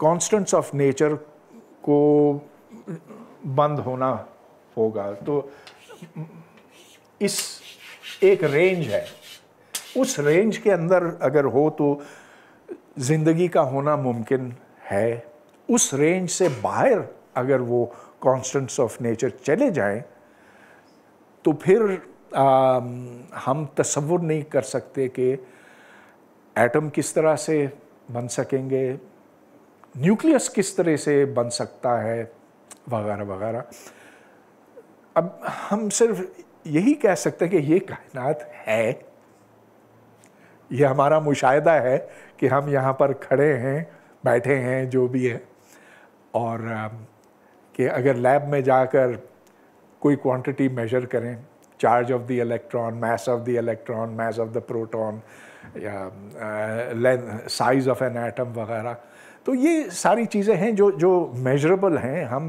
कांस्टेंट्स ऑफ नेचर को बंद होना होगा तो इस एक रेंज है उस रेंज के अंदर अगर हो तो ज़िंदगी का होना मुमकिन है उस रेंज से बाहर अगर वो कॉन्स्टेंट्स ऑफ नेचर चले जाएं तो फिर आ, हम तस्वुर नहीं कर सकते कि एटम किस तरह से बन सकेंगे न्यूक्लियस किस तरह से बन सकता है वगैरह वगैरह अब हम सिर्फ यही कह सकते हैं कि ये कायनात है ये हमारा मुशाहिदा है कि हम यहाँ पर खड़े हैं बैठे हैं जो भी है और कि अगर लैब में जाकर कोई क्वांटिटी मेजर करें charge of the electron mass of the electron mass of the proton या साइज ऑफ एन एटम वगैरह तो ये सारी चीज़ें हैं जो जो मेजरेबल हैं हम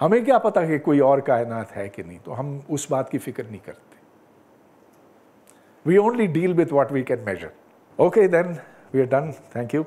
हमें क्या पता कि कोई और कायनात है कि नहीं तो हम उस बात की फ़िक्र नहीं करते We only deal with what we can measure. Okay, then we are done. Thank you.